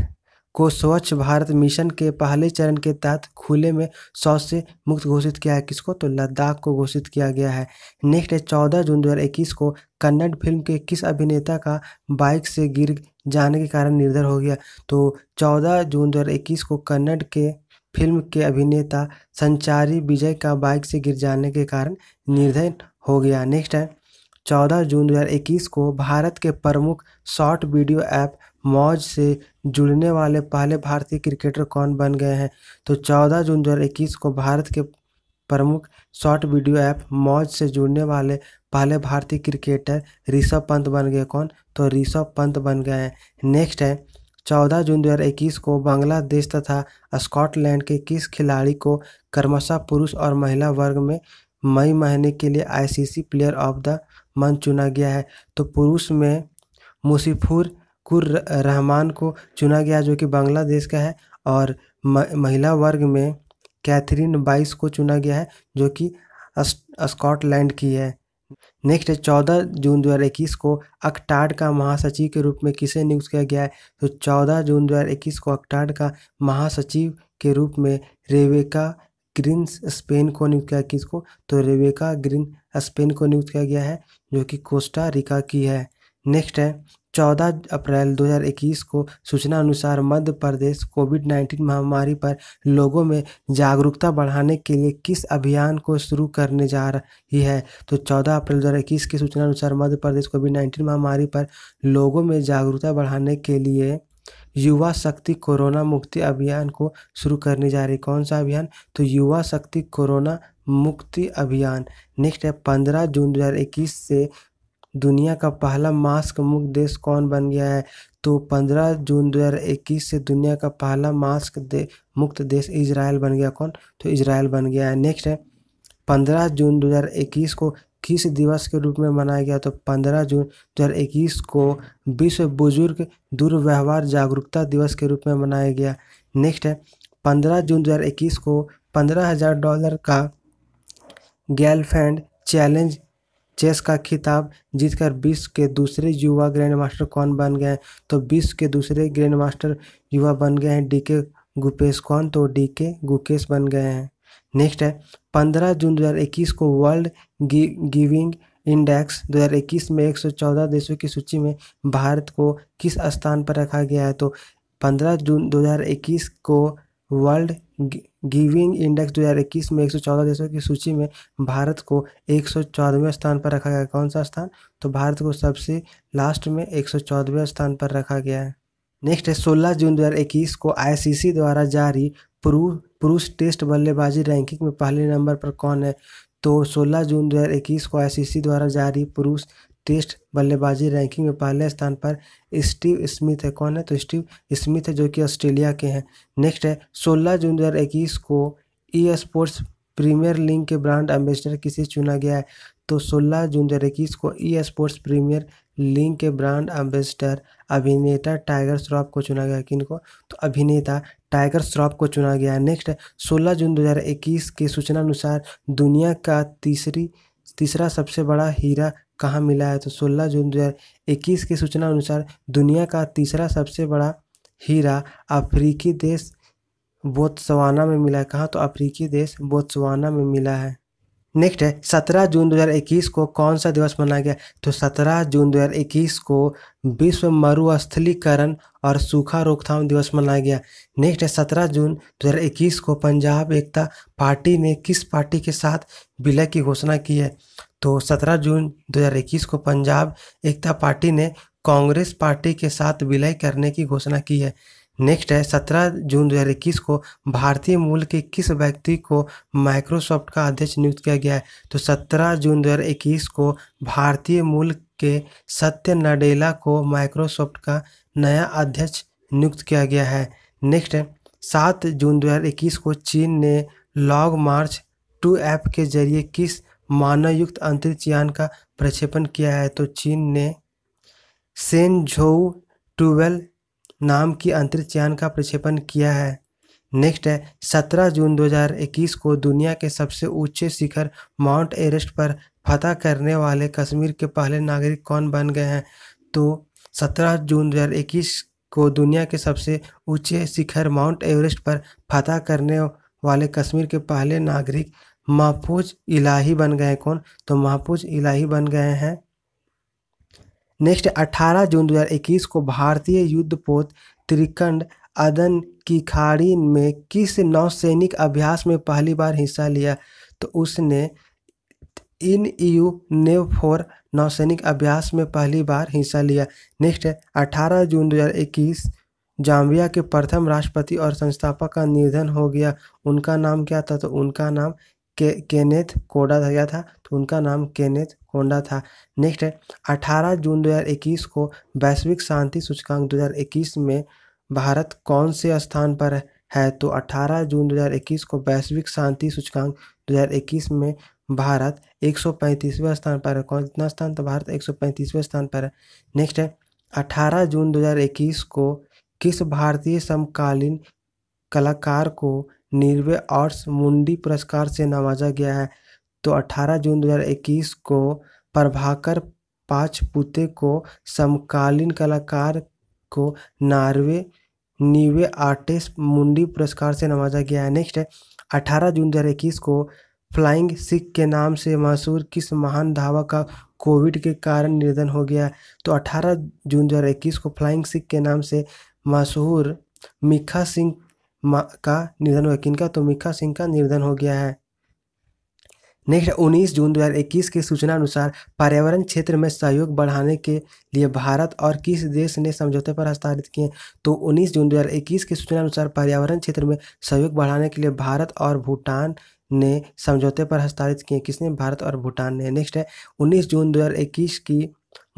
को स्वच्छ भारत मिशन के पहले चरण के तहत खुले में शौच से मुक्त घोषित किया है किसको तो लद्दाख को घोषित किया गया है नेक्स्ट है चौदह जून 2021 को कन्नड़ फिल्म के किस अभिनेता का बाइक से गिर जाने के कारण निर्धर हो गया तो चौदह जून 2021 को कन्नड़ के फिल्म के अभिनेता संचारी विजय का बाइक से गिर जाने के कारण निर्धन हो गया नेक्स्ट है चौदह जून 2021 को भारत के प्रमुख शॉर्ट वीडियो ऐप मौज से जुड़ने वाले पहले भारतीय क्रिकेटर कौन बन गए हैं तो 14 जून 2021 को भारत के प्रमुख शॉर्ट वीडियो ऐप मौज से जुड़ने वाले पहले भारतीय क्रिकेटर ऋषभ पंत बन गए कौन तो ऋषभ पंत बन गए हैं नेक्स्ट है चौदह जून 2021 को बांग्लादेश तथा स्कॉटलैंड के किस खिलाड़ी को कर्मशा पुरुष और महिला वर्ग में मई महीने के लिए ICC player of the month चुना गया है तो पुरुष में मुसीफुर कुर रहमान को चुना गया जो कि बांग्लादेश का है और महिला वर्ग में कैथरीन बाइस को चुना गया है जो कि स्कॉटलैंड की है नेक्स्ट है चौदह जून दो को अक्टाड का महासचिव के रूप में किसे नियुक्त किया गया है तो चौदह जून दो को अक्टाड का महासचिव के रूप में रेवेका ग्रीन स्पेन को नियुक्त किया किसको तो रेवेका ग्रीन स्पेन को नियुक्त किया गया है जो कि कोस्टा रिका की है नेक्स्ट है चौदह अप्रैल 2021 को सूचना अनुसार मध्य प्रदेश कोविड 19 महामारी पर लोगों में जागरूकता बढ़ाने के लिए किस अभियान को शुरू करने जा रही है तो 14 अप्रैल 2021 की सूचना अनुसार मध्य प्रदेश कोविड 19 महामारी पर लोगों में जागरूकता बढ़ाने के लिए युवा शक्ति कोरोना मुक्ति अभियान को शुरू करने जा रही कौन सा अभियान तो युवा शक्ति कोरोना मुक्ति अभियान नेक्स्ट है पंद्रह जून 2021 से दुनिया का पहला मास्क मुक्त देश कौन बन गया है तो 15 जून 2021 से दुनिया का पहला मास्क दे मुक्त देश इसराइल बन गया कौन तो इसराइल बन गया है नेक्स्ट है 15 जून 2021 को किस दिवस के रूप में मनाया गया तो 15 जून 2021 को विश्व बुजुर्ग दुर्व्यवहार जागरूकता दिवस के रूप में मनाया गया नेक्स्ट है 15 जून 2021 को पंद्रह हज़ार डॉलर का गर्लफ्रेंड चैलेंज चेस का खिताब जीतकर विश्व के दूसरे युवा ग्रैंड मास्टर कौन बन गए हैं तो विश्व के दूसरे ग्रैंड मास्टर युवा बन गए हैं डी के गुपेश कौन तो डी के गुकेश बन गए हैं नेक्स्ट है पंद्रह जून 2021 को वर्ल्ड गिविंग इंडेक्स 2021 में 114 देशों की सूची में भारत को किस स्थान पर रखा गया है तो 15 जून 2021 को वर्ल्ड गिविंग इंडेक्स 2021 में 114 देशों की सूची में भारत को एक स्थान पर रखा गया कौन सा स्थान तो भारत को सबसे लास्ट में एक स्थान पर रखा गया है नेक्स्ट है सोलह जून 2021 को आईसीसी द्वारा जारी पुरुष टेस्ट बल्लेबाजी रैंकिंग में पहले नंबर पर कौन है तो 16 जून 2021 को आईसीसी द्वारा जारी पुरुष टेस्ट बल्लेबाजी रैंकिंग में पहले स्थान पर स्टीव स्मिथ है कौन है तो स्टीव स्मिथ है जो कि ऑस्ट्रेलिया के हैं नेक्स्ट है सोलह जून दो को ई स्पोर्ट्स प्रीमियर लीग के ब्रांड एम्बेसडर किसे चुना गया है तो 16 जून दो को ई स्पोर्ट्स प्रीमियर लीग के ब्रांड एम्बेसडर अभिनेता टाइगर श्रॉफ को चुना गया किनको तो अभिनेता टाइगर श्रॉफ को चुना गया नेक्स्ट 16 जून 2021 के सूचना अनुसार दुनिया का तीसरी तीसरा सबसे बड़ा हीरा कहाँ मिला है तो 16 जून 2021 की सूचना अनुसार दुनिया का तीसरा सबसे बड़ा हीरा अफ्रीकी देश बोत्सवाना में मिला है कहाँ तो अफ्रीकी देश बोत्सवाना में मिला है नेक्स्ट है सत्रह जून 2021 को कौन सा दिवस मनाया गया तो सत्रह जून 2021 को विश्व मरुस्थलीकरण और सूखा रोकथाम दिवस मनाया गया नेक्स्ट है सत्रह जून 2021 को पंजाब एकता पार्टी ने किस पार्टी के साथ विलय की घोषणा की है तो सत्रह जून 2021 को पंजाब एकता पार्टी ने कांग्रेस पार्टी के साथ विलय करने की घोषणा की है नेक्स्ट है सत्रह जून 2021 को भारतीय मूल के किस व्यक्ति को माइक्रोसॉफ्ट का अध्यक्ष नियुक्त किया गया है तो सत्रह जून 2021 को भारतीय मूल के सत्य नडेला को माइक्रोसॉफ्ट का नया अध्यक्ष नियुक्त किया गया है नेक्स्ट है सात जून 2021 को चीन ने लॉग मार्च टू ऐप के जरिए किस मानवयुक्त अंतरिक्ष यान का प्रक्षेपण किया है तो चीन ने सेन झो ट्यूबेल नाम की अंतरिक्ष यान का प्रक्षेपण किया है नेक्स्ट है सत्रह जून 2021 को दुनिया के सबसे ऊंचे शिखर माउंट एवरेस्ट पर फतह करने वाले कश्मीर के पहले नागरिक कौन बन गए हैं तो सत्रह जून 2021 को दुनिया के सबसे ऊंचे शिखर माउंट एवरेस्ट पर फतह करने वाले कश्मीर के पहले नागरिक महफूज इलाही बन गए कौन तो महफूज इलाही बन गए हैं नेक्स्ट 18 जून 2021 को भारतीय युद्धपोत त्रिकंड अदन की खाड़ी में किस नौसैनिक अभ्यास में पहली बार हिस्सा लिया तो उसने इन यू नेव फोर नौसैनिक अभ्यास में पहली बार हिस्सा लिया नेक्स्ट 18 जून 2021 जाम्बिया के प्रथम राष्ट्रपति और संस्थापक का निधन हो गया उनका नाम क्या था तो उनका नाम के केनेथ कोडा गया था तो उनका नाम केनेथ कोंडा था नेक्स्ट है अठारह जून 2021 को वैश्विक शांति सूचकांक 2021 में भारत कौन से स्थान पर है तो 18 जून 2021 को वैश्विक शांति सूचकांक 2021 में भारत 135वें स्थान पर है कौन कितना स्थान तो भारत 135वें स्थान पर है नेक्स्ट है 18 जून 2021 को किस भारतीय समकालीन कलाकार को निर्वे आर्ट्स मुंडी पुरस्कार से नवाजा गया है तो 18 जून 2021 को प्रभाकर पाचपुते को समकालीन कलाकार को नार्वे निवे आर्टिस्ट मुंडी पुरस्कार से नवाजा गया है नेक्स्ट है अठारह जून 2021 को फ्लाइंग सिख के नाम से मशहूर किस महान धावा का कोविड के कारण निधन हो गया तो 18 जून 2021 को फ्लाइंग सिख के नाम से मशहूर मिखा सिंह का निधन हुआ किनका तो मिखा सिंह का निधन हो गया है नेक्स्ट 19 जून 2021 की सूचना अनुसार पर्यावरण क्षेत्र में सहयोग बढ़ाने के लिए भारत और किस देश ने समझौते पर हस्ताक्षरित किए तो 19 जून 2021 की सूचना अनुसार पर्यावरण क्षेत्र में सहयोग बढ़ाने के लिए भारत और भूटान ने समझौते पर हस्ताक्षरित किए किसने भारत और भूटान ने नेक्स्ट है उन्नीस जून दो की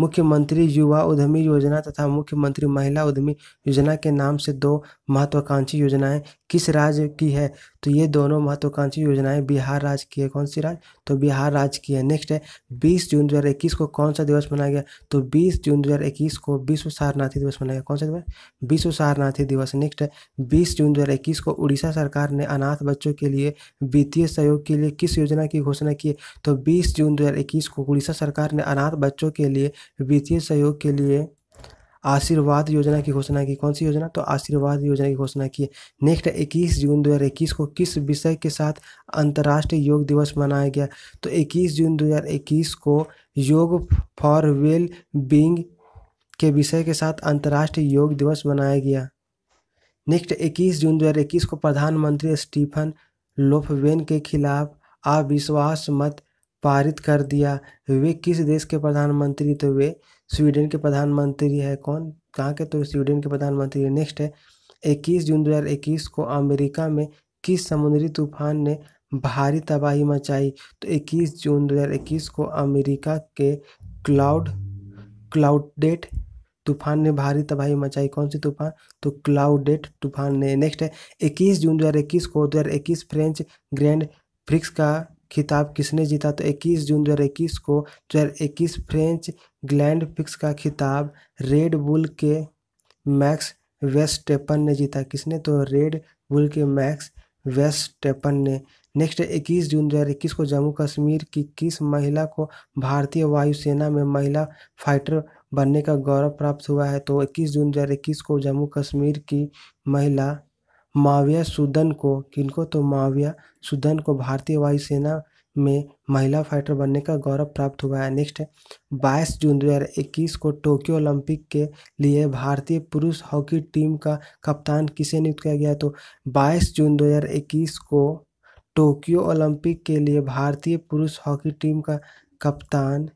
मुख्यमंत्री युवा उद्यमी योजना तथा मुख्यमंत्री महिला उद्यमी योजना के नाम से दो महत्वाकांक्षी योजनाएं किस राज्य की है तो ये दोनों महत्वाकांक्षी योजनाएं बिहार राज्य की है कौन सी राज्य तो बिहार राज्य की है नेक्स्ट है बीस जून दो को कौन सा दिवस मनाया गया तो बीस जून दो को विश्व सारनाथी दिवस मनाया गया कौन सा दिवस विश्व सारनाथी दिवस नेक्स्ट है बीस जून दो को उड़ीसा सरकार ने अनाथ बच्चों के लिए वित्तीय सहयोग के लिए किस योजना की घोषणा की है तो बीस जून दो को उड़ीसा सरकार ने अनाथ बच्चों के लिए वित्तीय सहयोग के लिए आशीर्वाद योजना की घोषणा की कौन सी योजना तो आशीर्वाद योजना की घोषणा की है नेक्स्ट 21 जून 2021 को किस विषय के साथ अंतर्राष्ट्रीय योग दिवस मनाया गया तो 21 जून 2021 को योग फॉर वेल बींग के विषय के साथ अंतर्राष्ट्रीय योग दिवस मनाया गया नेक्स्ट 21 जून 2021 को प्रधानमंत्री स्टीफन लोफवेन के खिलाफ अविश्वास मत पारित कर दिया वे किस देश के प्रधानमंत्री तो वे स्वीडन के प्रधानमंत्री है कौन कहाँ के तो स्वीडन के प्रधानमंत्री है नेक्स्ट है इक्कीस जून दो को अमेरिका में किस समुद्री तूफान ने भारी तबाही मचाई तो 21 जून 2021 को अमेरिका के क्लाउड क्लाउडेट तूफान ने भारी तबाही मचाई कौन सी तूफान तो क्लाउडेट तूफान ने नेक्स्ट है 21 जून 2021 को 2021 फ्रेंच ग्रैंड फ्रिक्स का खिताब किसने जीता तो 21 जून 2021 को 2021 फ्रेंच ग्लैंड पिक्स का खिताब रेड बुल के मैक्स वेस्टेपन ने जीता किसने तो रेड बुल के मैक्स वेस्टेपन ने नेक्स्ट 21 जून 2021 को जम्मू कश्मीर की किस महिला को भारतीय वायुसेना में महिला फाइटर बनने का गौरव प्राप्त हुआ है तो 21 जून 2021 को जम्मू कश्मीर की महिला माविया सुदन को किनको तो माविया सुदन को भारतीय वायुसेना में महिला फाइटर बनने का गौरव प्राप्त हुआ है नेक्स्ट है बाईस जून 2021 को टोक्यो ओलंपिक के लिए भारतीय पुरुष हॉकी टीम का कप्तान किसे नियुक्त किया गया तो 22 जून 2021 को टोक्यो ओलंपिक के लिए भारतीय पुरुष हॉकी टीम का कप्तान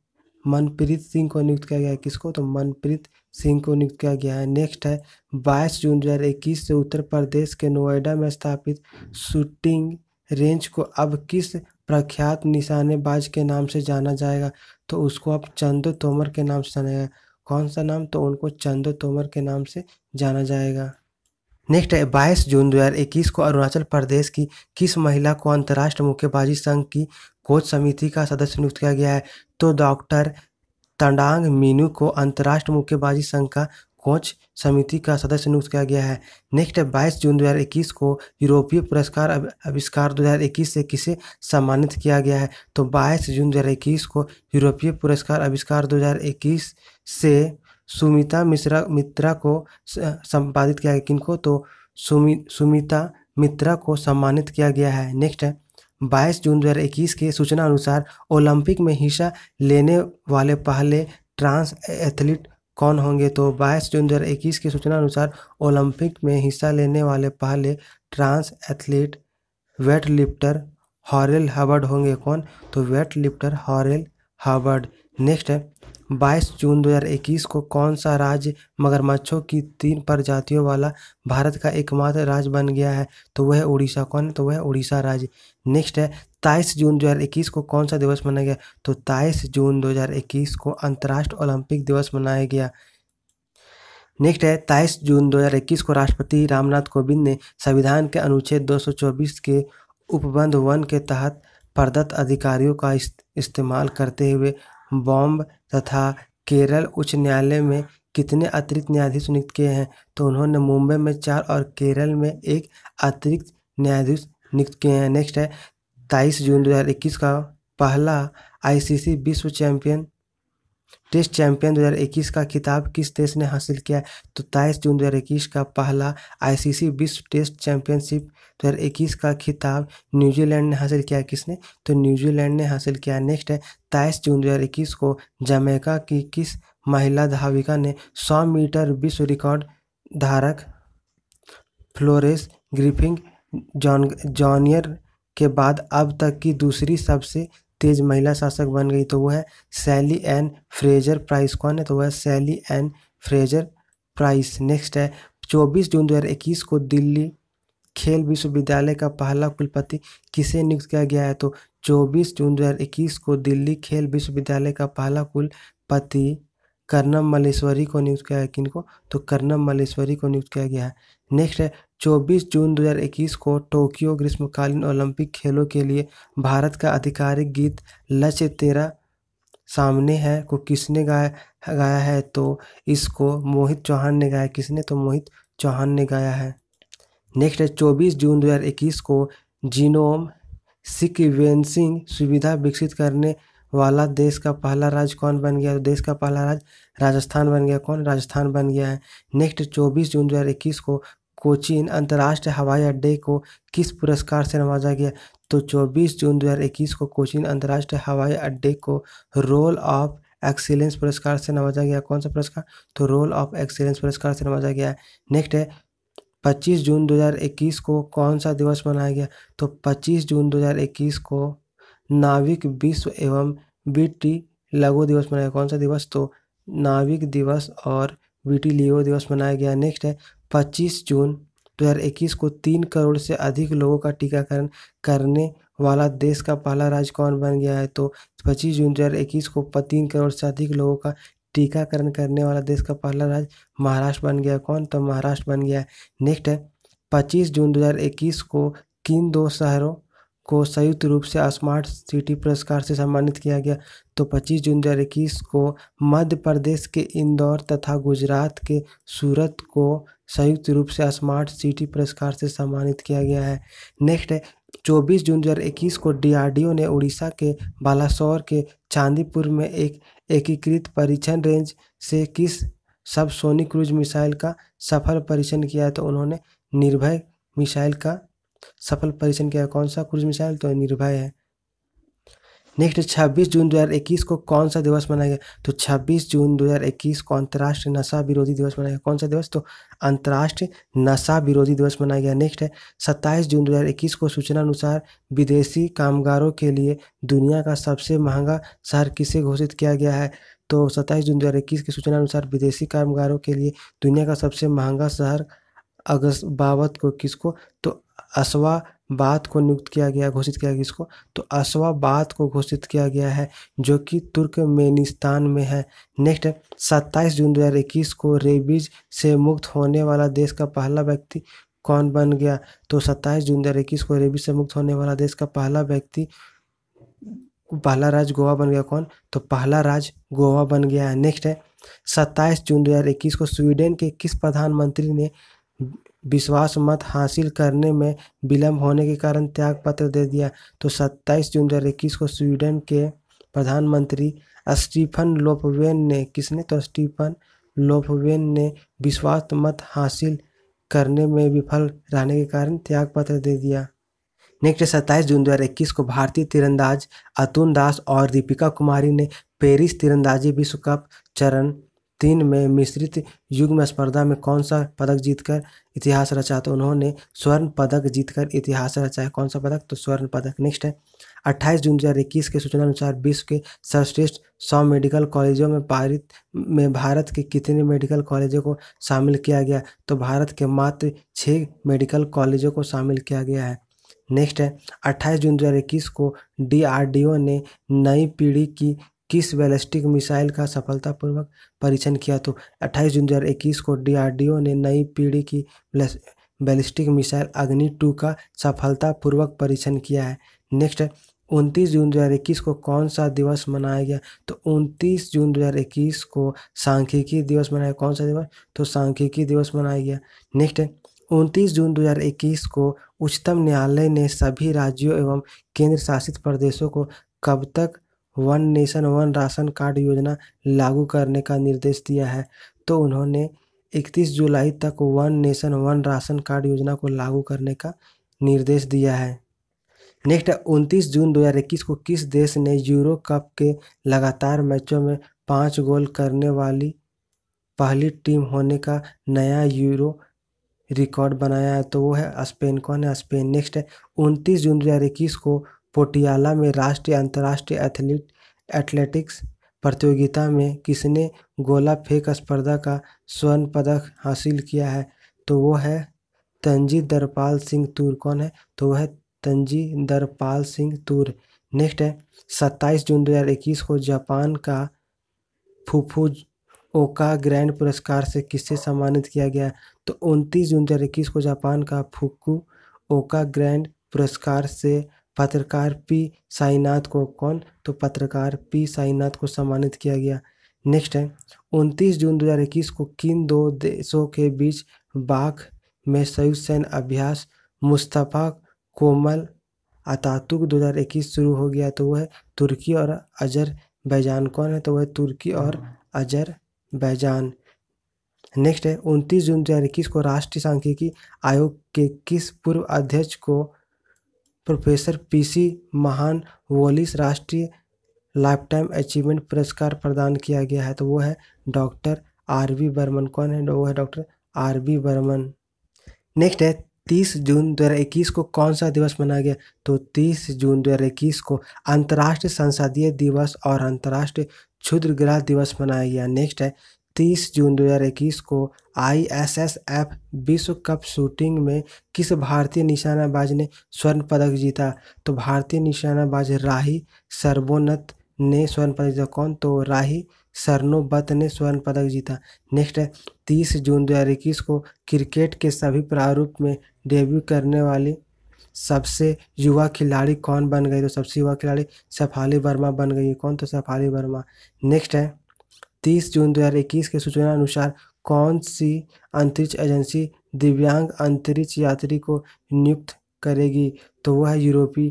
मनप्रीत सिंह को नियुक्त किया गया किसको तो मनप्रीत सिंह को नियुक्त किया गया है नेक्स्ट है 22 जून 2021 से उत्तर प्रदेश के नोएडा में स्थापित शूटिंग रेंज को अब किस प्रख्यात निशानेबाज के नाम से जाना जाएगा तो उसको अब चंदो तोमर के नाम से जाना जाएगा कौन सा नाम तो उनको चंदो तोमर के नाम से जाना जाएगा नेक्स्ट है बाईस जून 2021 को अरुणाचल प्रदेश की किस महिला को अंतर्राष्ट्रीय मुक्केबाजी संघ की कोच समिति का सदस्य नियुक्त किया गया है तो डॉक्टर तंडांग मीनू को अंतर्राष्ट्रीय मुक्केबाजी संघ का कोच समिति का सदस्य नियुक्त किया गया है नेक्स्ट 22 बाईस जून 2021 को यूरोपीय पुरस्कार आविष्कार 2021 से किसे सम्मानित किया गया है तो 22 जून 2021 को यूरोपीय पुरस्कार आविष्कार 2021 से सुमिता मिश्रा मित्रा को संपादित किया गया किनको तो सुमि सुमिता मित्रा को सम्मानित किया गया है नेक्स्ट है 22 जून 2021 के सूचना अनुसार ओलंपिक में हिस्सा लेने वाले पहले ट्रांस एथलीट कौन होंगे तो 22 जून 2021 के सूचना अनुसार ओलंपिक में हिस्सा लेने वाले पहले trans athlete weight lifter Laurel Hubbard होंगे कौन तो weight lifter Laurel Hubbard next है बाईस जून 2021 को कौन सा राज्य मगरमच्छों की तीन प्रजातियों वाला भारत का एकमात्र राज्य बन गया है तो वह उड़ीसा कौन है तो वह उड़ीसा राज्य नेक्स्ट है तेईस जून 2021 को कौन सा दिवस मनाया गया तो तेईस जून 2021 को अंतर्राष्ट्रीय ओलंपिक दिवस मनाया गया नेक्स्ट है तेईस जून दो को राष्ट्रपति रामनाथ कोविंद ने संविधान के अनुच्छेद दो के उपबंध वन के तहत प्रदत्त अधिकारियों का इस्तेमाल करते हुए बॉम्ब तथा केरल उच्च न्यायालय में कितने अतिरिक्त न्यायाधीश नियुक्त किए हैं तो उन्होंने मुंबई में चार और केरल में एक अतिरिक्त न्यायाधीश नियुक्त किए हैं नेक्स्ट है तेईस जून 2021 का पहला आईसीसी विश्व चैंपियन टेस्ट चैंपियन 2021 का खिताब किस देश ने हासिल किया तो तेईस जून 2021 का पहला आईसीसी विश्व टेस्ट चैंपियनशिप दो इक्कीस का खिताब न्यूजीलैंड ने हासिल किया किसने तो न्यूजीलैंड ने हासिल किया नेक्स्ट है तेईस जून दो हज़ार इक्कीस को जमैका की किस महिला धाविका ने सौ मीटर विश्व रिकॉर्ड धारक फ्लोरेस ग्रिफिंग जॉन जॉनियर के बाद अब तक की दूसरी सबसे तेज महिला शासक बन गई तो वो है सैली एन फ्रेजर प्राइस कौन है तो वह है Shelly Ann Fraser Pryce next है 24 जून 2021 को दिल्ली खेल विश्वविद्यालय का पहला कुलपति किसे नियुक्त किया गया है तो 24 जून 2021 को दिल्ली खेल विश्वविद्यालय का पहला कुलपति कर्णम मलेश्वरी को नियुक्त किया है किनको तो कर्णम मलेश्वरी को नियुक्त किया गया है नेक्स्ट है चौबीस जून 2021 को टोक्यो ग्रीष्मकालीन ओलंपिक खेलों के लिए भारत का आधिकारिक गीत लक्ष्य तेरा सामने है को किसने गाया गाया है तो इसको मोहित चौहान ने गाया किसने तो मोहित चौहान ने गाया है नेक्स्ट है चौबीस जून 2021 को जीनोम सिक्वेंसिंग सुविधा विकसित करने वाला देश का पहला राज्य कौन बन गया देश का पहला राज्य राजस्थान बन गया कौन राजस्थान बन गया है नेक्स्ट 24 जून 2021 को कोचीन अंतर्राष्ट्रीय हवाई अड्डे को किस पुरस्कार से नवाजा गया तो 24 जून 2021 को कोचीन अंतर्राष्ट्रीय हवाई अड्डे को रोल ऑफ एक्सीलेंस पुरस्कार से नवाजा गया कौन सा पुरस्कार तो रोल ऑफ एक्सीलेंस पुरस्कार से नवाजा गया है नेक्स्ट है 25 जून 2021 को कौन सा दिवस मनाया गया तो 25 जून 2021 को नाविक विश्व एवं बीटी लघु दिवस मनाया कौन सा दिवस तो नाविक दिवस और बीटी लियो दिवस मनाया गया नेक्स्ट है 25 जून 2021 को तीन करोड़ से अधिक लोगों का टीकाकरण करने वाला देश का पहला राज्य कौन बन गया है तो 25 जून 2021 को तीन करोड़ से अधिक लोगों का टीकाकरण करने वाला देश का पहला राज्य महाराष्ट्र बन गया कौन तो महाराष्ट्र बन गया नेक्स्ट है पच्चीस जून 2021 को किन दो शहरों को संयुक्त रूप से स्मार्ट सिटी पुरस्कार से सम्मानित किया गया तो 25 जून 2021 को मध्य प्रदेश के इंदौर तथा गुजरात के सूरत को संयुक्त रूप से स्मार्ट सिटी पुरस्कार से सम्मानित किया गया है नेक्स्ट है चौबीस जून 2021 को डीआरडीओ ने उड़ीसा के बालासोर के चांदीपुर में एक एकीकृत परीक्षण रेंज से किस सबसोनिक क्रूज मिसाइल का सफल परीक्षण किया है तो उन्होंने निर्भय मिसाइल का सफल परीक्षण किया कौन सा क्रूज मिसाइल तो निर्भय है नेक्स्ट 26 जून 2021 को कौन सा दिवस मनाया गया तो 26 जून 2021 को अंतर्राष्ट्रीय नशा विरोधी दिवस मनाया गया कौन सा दिवस तो अंतर्राष्ट्रीय नशा विरोधी दिवस मनाया गया नेक्स्ट है 27 जून 2021 को सूचना अनुसार विदेशी कामगारों के लिए दुनिया का सबसे महंगा शहर किसे घोषित किया गया है तो सत्ताईस जून दो की सूचना अनुसार विदेशी कामगारों के लिए दुनिया का सबसे महंगा शहर अगस्त बावत को किसको तो असवा बात को नियुक्त किया गया घोषित किया गया इसको तो असवा बात को घोषित किया गया है जो कि तुर्कमेनिस्तान में है नेक्स्ट 27 जून 2021 को रेबीज से मुक्त होने वाला देश का पहला व्यक्ति कौन बन गया तो 27 जून 2021 को रेबीज से मुक्त होने वाला देश का पहला व्यक्ति पहला राज्य गोवा बन गया कौन तो पहला राज्य गोवा बन गया है नेक्स्ट है सत्ताईस जून 2021 को स्वीडन के किस प्रधानमंत्री ने विश्वास मत हासिल करने में विलंब होने के कारण त्याग पत्र दे दिया तो 27 जून दो को स्वीडन के प्रधानमंत्री स्टीफन लोपवेन ने किसने तो स्टीफन लोपवेन ने विश्वास मत हासिल करने में विफल रहने के कारण त्यागपत्र दे दिया नेक्स्ट सत्ताईस जून 2021 को भारतीय तीरंदाज अतुल दास और दीपिका कुमारी ने पेरिस तीरंदाजी विश्व कप चरण तीन में मिश्रित युग्म स्पर्धा में कौन सा पदक जीतकर इतिहास रचा तो उन्होंने स्वर्ण पदक जीतकर इतिहास रचा है कौन सा पदक तो स्वर्ण पदक नेक्स्ट है 28 जून 2021 के सूचना अनुसार विश्व के सर्वश्रेष्ठ सौ मेडिकल कॉलेजों में पारित में भारत के कितने मेडिकल कॉलेजों को शामिल किया गया तो भारत के मात्र छः मेडिकल कॉलेजों को शामिल किया गया है नेक्स्ट है 28 जून 2021 को डीआरडीओ ने नई पीढ़ी की किस बैलिस्टिक मिसाइल का सफलतापूर्वक परीक्षण किया तो 28 जून 2021 को डीआरडीओ ने नई पीढ़ी की बैलिस्टिक मिसाइल अग्नि टू का सफलतापूर्वक परीक्षण किया है नेक्स्ट उनतीस जून 2021 को कौन सा दिवस मनाया गया तो उनतीस जून 2021 को सांख्यिकी दिवस मनाया कौन सा दिवस तो सांख्यिकी दिवस मनाया गया नेक्स्ट उनतीस जून 2021 को उच्चतम न्यायालय ने सभी राज्यों एवं केंद्र शासित प्रदेशों को कब तक one nation one ration card योजना लागू करने का निर्देश दिया है तो उन्होंने 31 जुलाई तक one nation one ration card योजना को लागू करने का निर्देश दिया है नेक्स्ट 29 जून 2021 को किस देश ने यूरो कप के लगातार मैचों में पाँच गोल करने वाली पहली टीम होने का नया यूरो रिकॉर्ड बनाया है तो वो है स्पेन कौन है स्पेन नेक्स्ट है उनतीस जून दो हज़ार इक्कीस को पोटियाला में राष्ट्रीय अंतर्राष्ट्रीय एथलीट एथलेटिक्स प्रतियोगिता में किसने गोला फेंक स्पर्धा का स्वर्ण पदक हासिल किया है तो वो है तंजी दरपाल सिंह तूर कौन है तो वह है तंजी दरपाल सिंह तूर नेक्स्ट है सत्ताईस जून 2021 को जापान का फुफू ओका ग्रैंड पुरस्कार से किससे सम्मानित किया गया तो उनतीस जून 2021 को जापान का फुकू ओका ग्रैंड पुरस्कार से पत्रकार पी साईनाथ को कौन तो पत्रकार पी साईनाथ को सम्मानित किया गया नेक्स्ट है उनतीस जून 2021 को किन दो देशों के बीच बाघ में संयुक्त सैन्य अभ्यास मुस्तफ़ा कोमल अतातुक 2021 शुरू हो गया तो वह तुर्की और अजरबैजान कौन है तो वह तुर्की और अजरबैजान नेक्स्ट है उनतीस जून दो को राष्ट्रीय सांख्यिकी आयोग के किस पूर्व अध्यक्ष को प्रोफेसर पीसी महान वोलिस राष्ट्रीय लाइफ टाइम अचीवमेंट पुरस्कार प्रदान किया गया है तो वो है डॉक्टर आर वी बर्मन कौन है वो है doctor R V Burman next है तीस जून दो हज़ार इक्कीस को कौन सा दिवस मनाया गया तो तीस जून दो हज़ार इक्कीस को अंतर्राष्ट्रीय संसदीय दिवस और अंतर्राष्ट्रीय क्षुद्रग्रह दिवस मनाया गया नेक्स्ट है तीस जून 2021 को आईएसएसएफ विश्व कप शूटिंग में किस भारतीय निशानाबाज ने स्वर्ण पदक जीता तो भारतीय निशानाबाज राही सरबोनत ने स्वर्ण पदक जीता कौन तो राही सरनोबत ने स्वर्ण पदक जीता नेक्स्ट है तीस जून 2021 को क्रिकेट के सभी प्रारूप में डेब्यू करने वाली सबसे युवा खिलाड़ी कौन बन गई तो सबसे युवा खिलाड़ी सफाली वर्मा बन गई कौन तो सफाली वर्मा नेक्स्ट है तीस जून 2021 के सूचना अनुसार कौन सी अंतरिक्ष एजेंसी दिव्यांग अंतरिक्ष यात्री को नियुक्त करेगी तो वह है यूरोपीय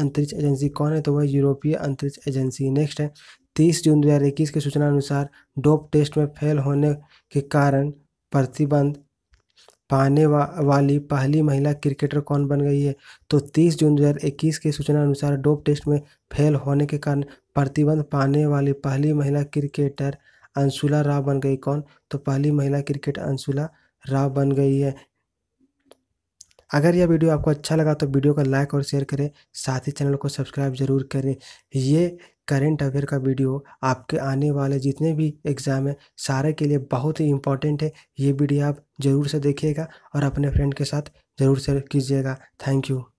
अंतरिक्ष एजेंसी कौन है तो वह यूरोपीय अंतरिक्ष एजेंसी नेक्स्ट है तीस जून दो हज़ार इक्कीस के सूचना अनुसार डोप टेस्ट में फेल होने के कारण प्रतिबंध पाने वा, वाली पहली महिला क्रिकेटर कौन बन गई है तो तीस जून दो हज़ार इक्कीस के सूचना अनुसार डोप टेस्ट में फेल होने के कारण प्रतिबंध पाने वाली पहली महिला क्रिकेटर अंशुला राव बन गई कौन तो पहली महिला क्रिकेट अंशुला राव बन गई है अगर यह वीडियो आपको अच्छा लगा तो वीडियो को लाइक और शेयर करें साथ ही चैनल को सब्सक्राइब जरूर करें ये करेंट अफेयर का वीडियो आपके आने वाले जितने भी एग्ज़ाम हैं सारे के लिए बहुत ही इंपॉर्टेंट है ये वीडियो आप ज़रूर से देखिएगा और अपने फ्रेंड के साथ ज़रूर शेयर कीजिएगा थैंक यू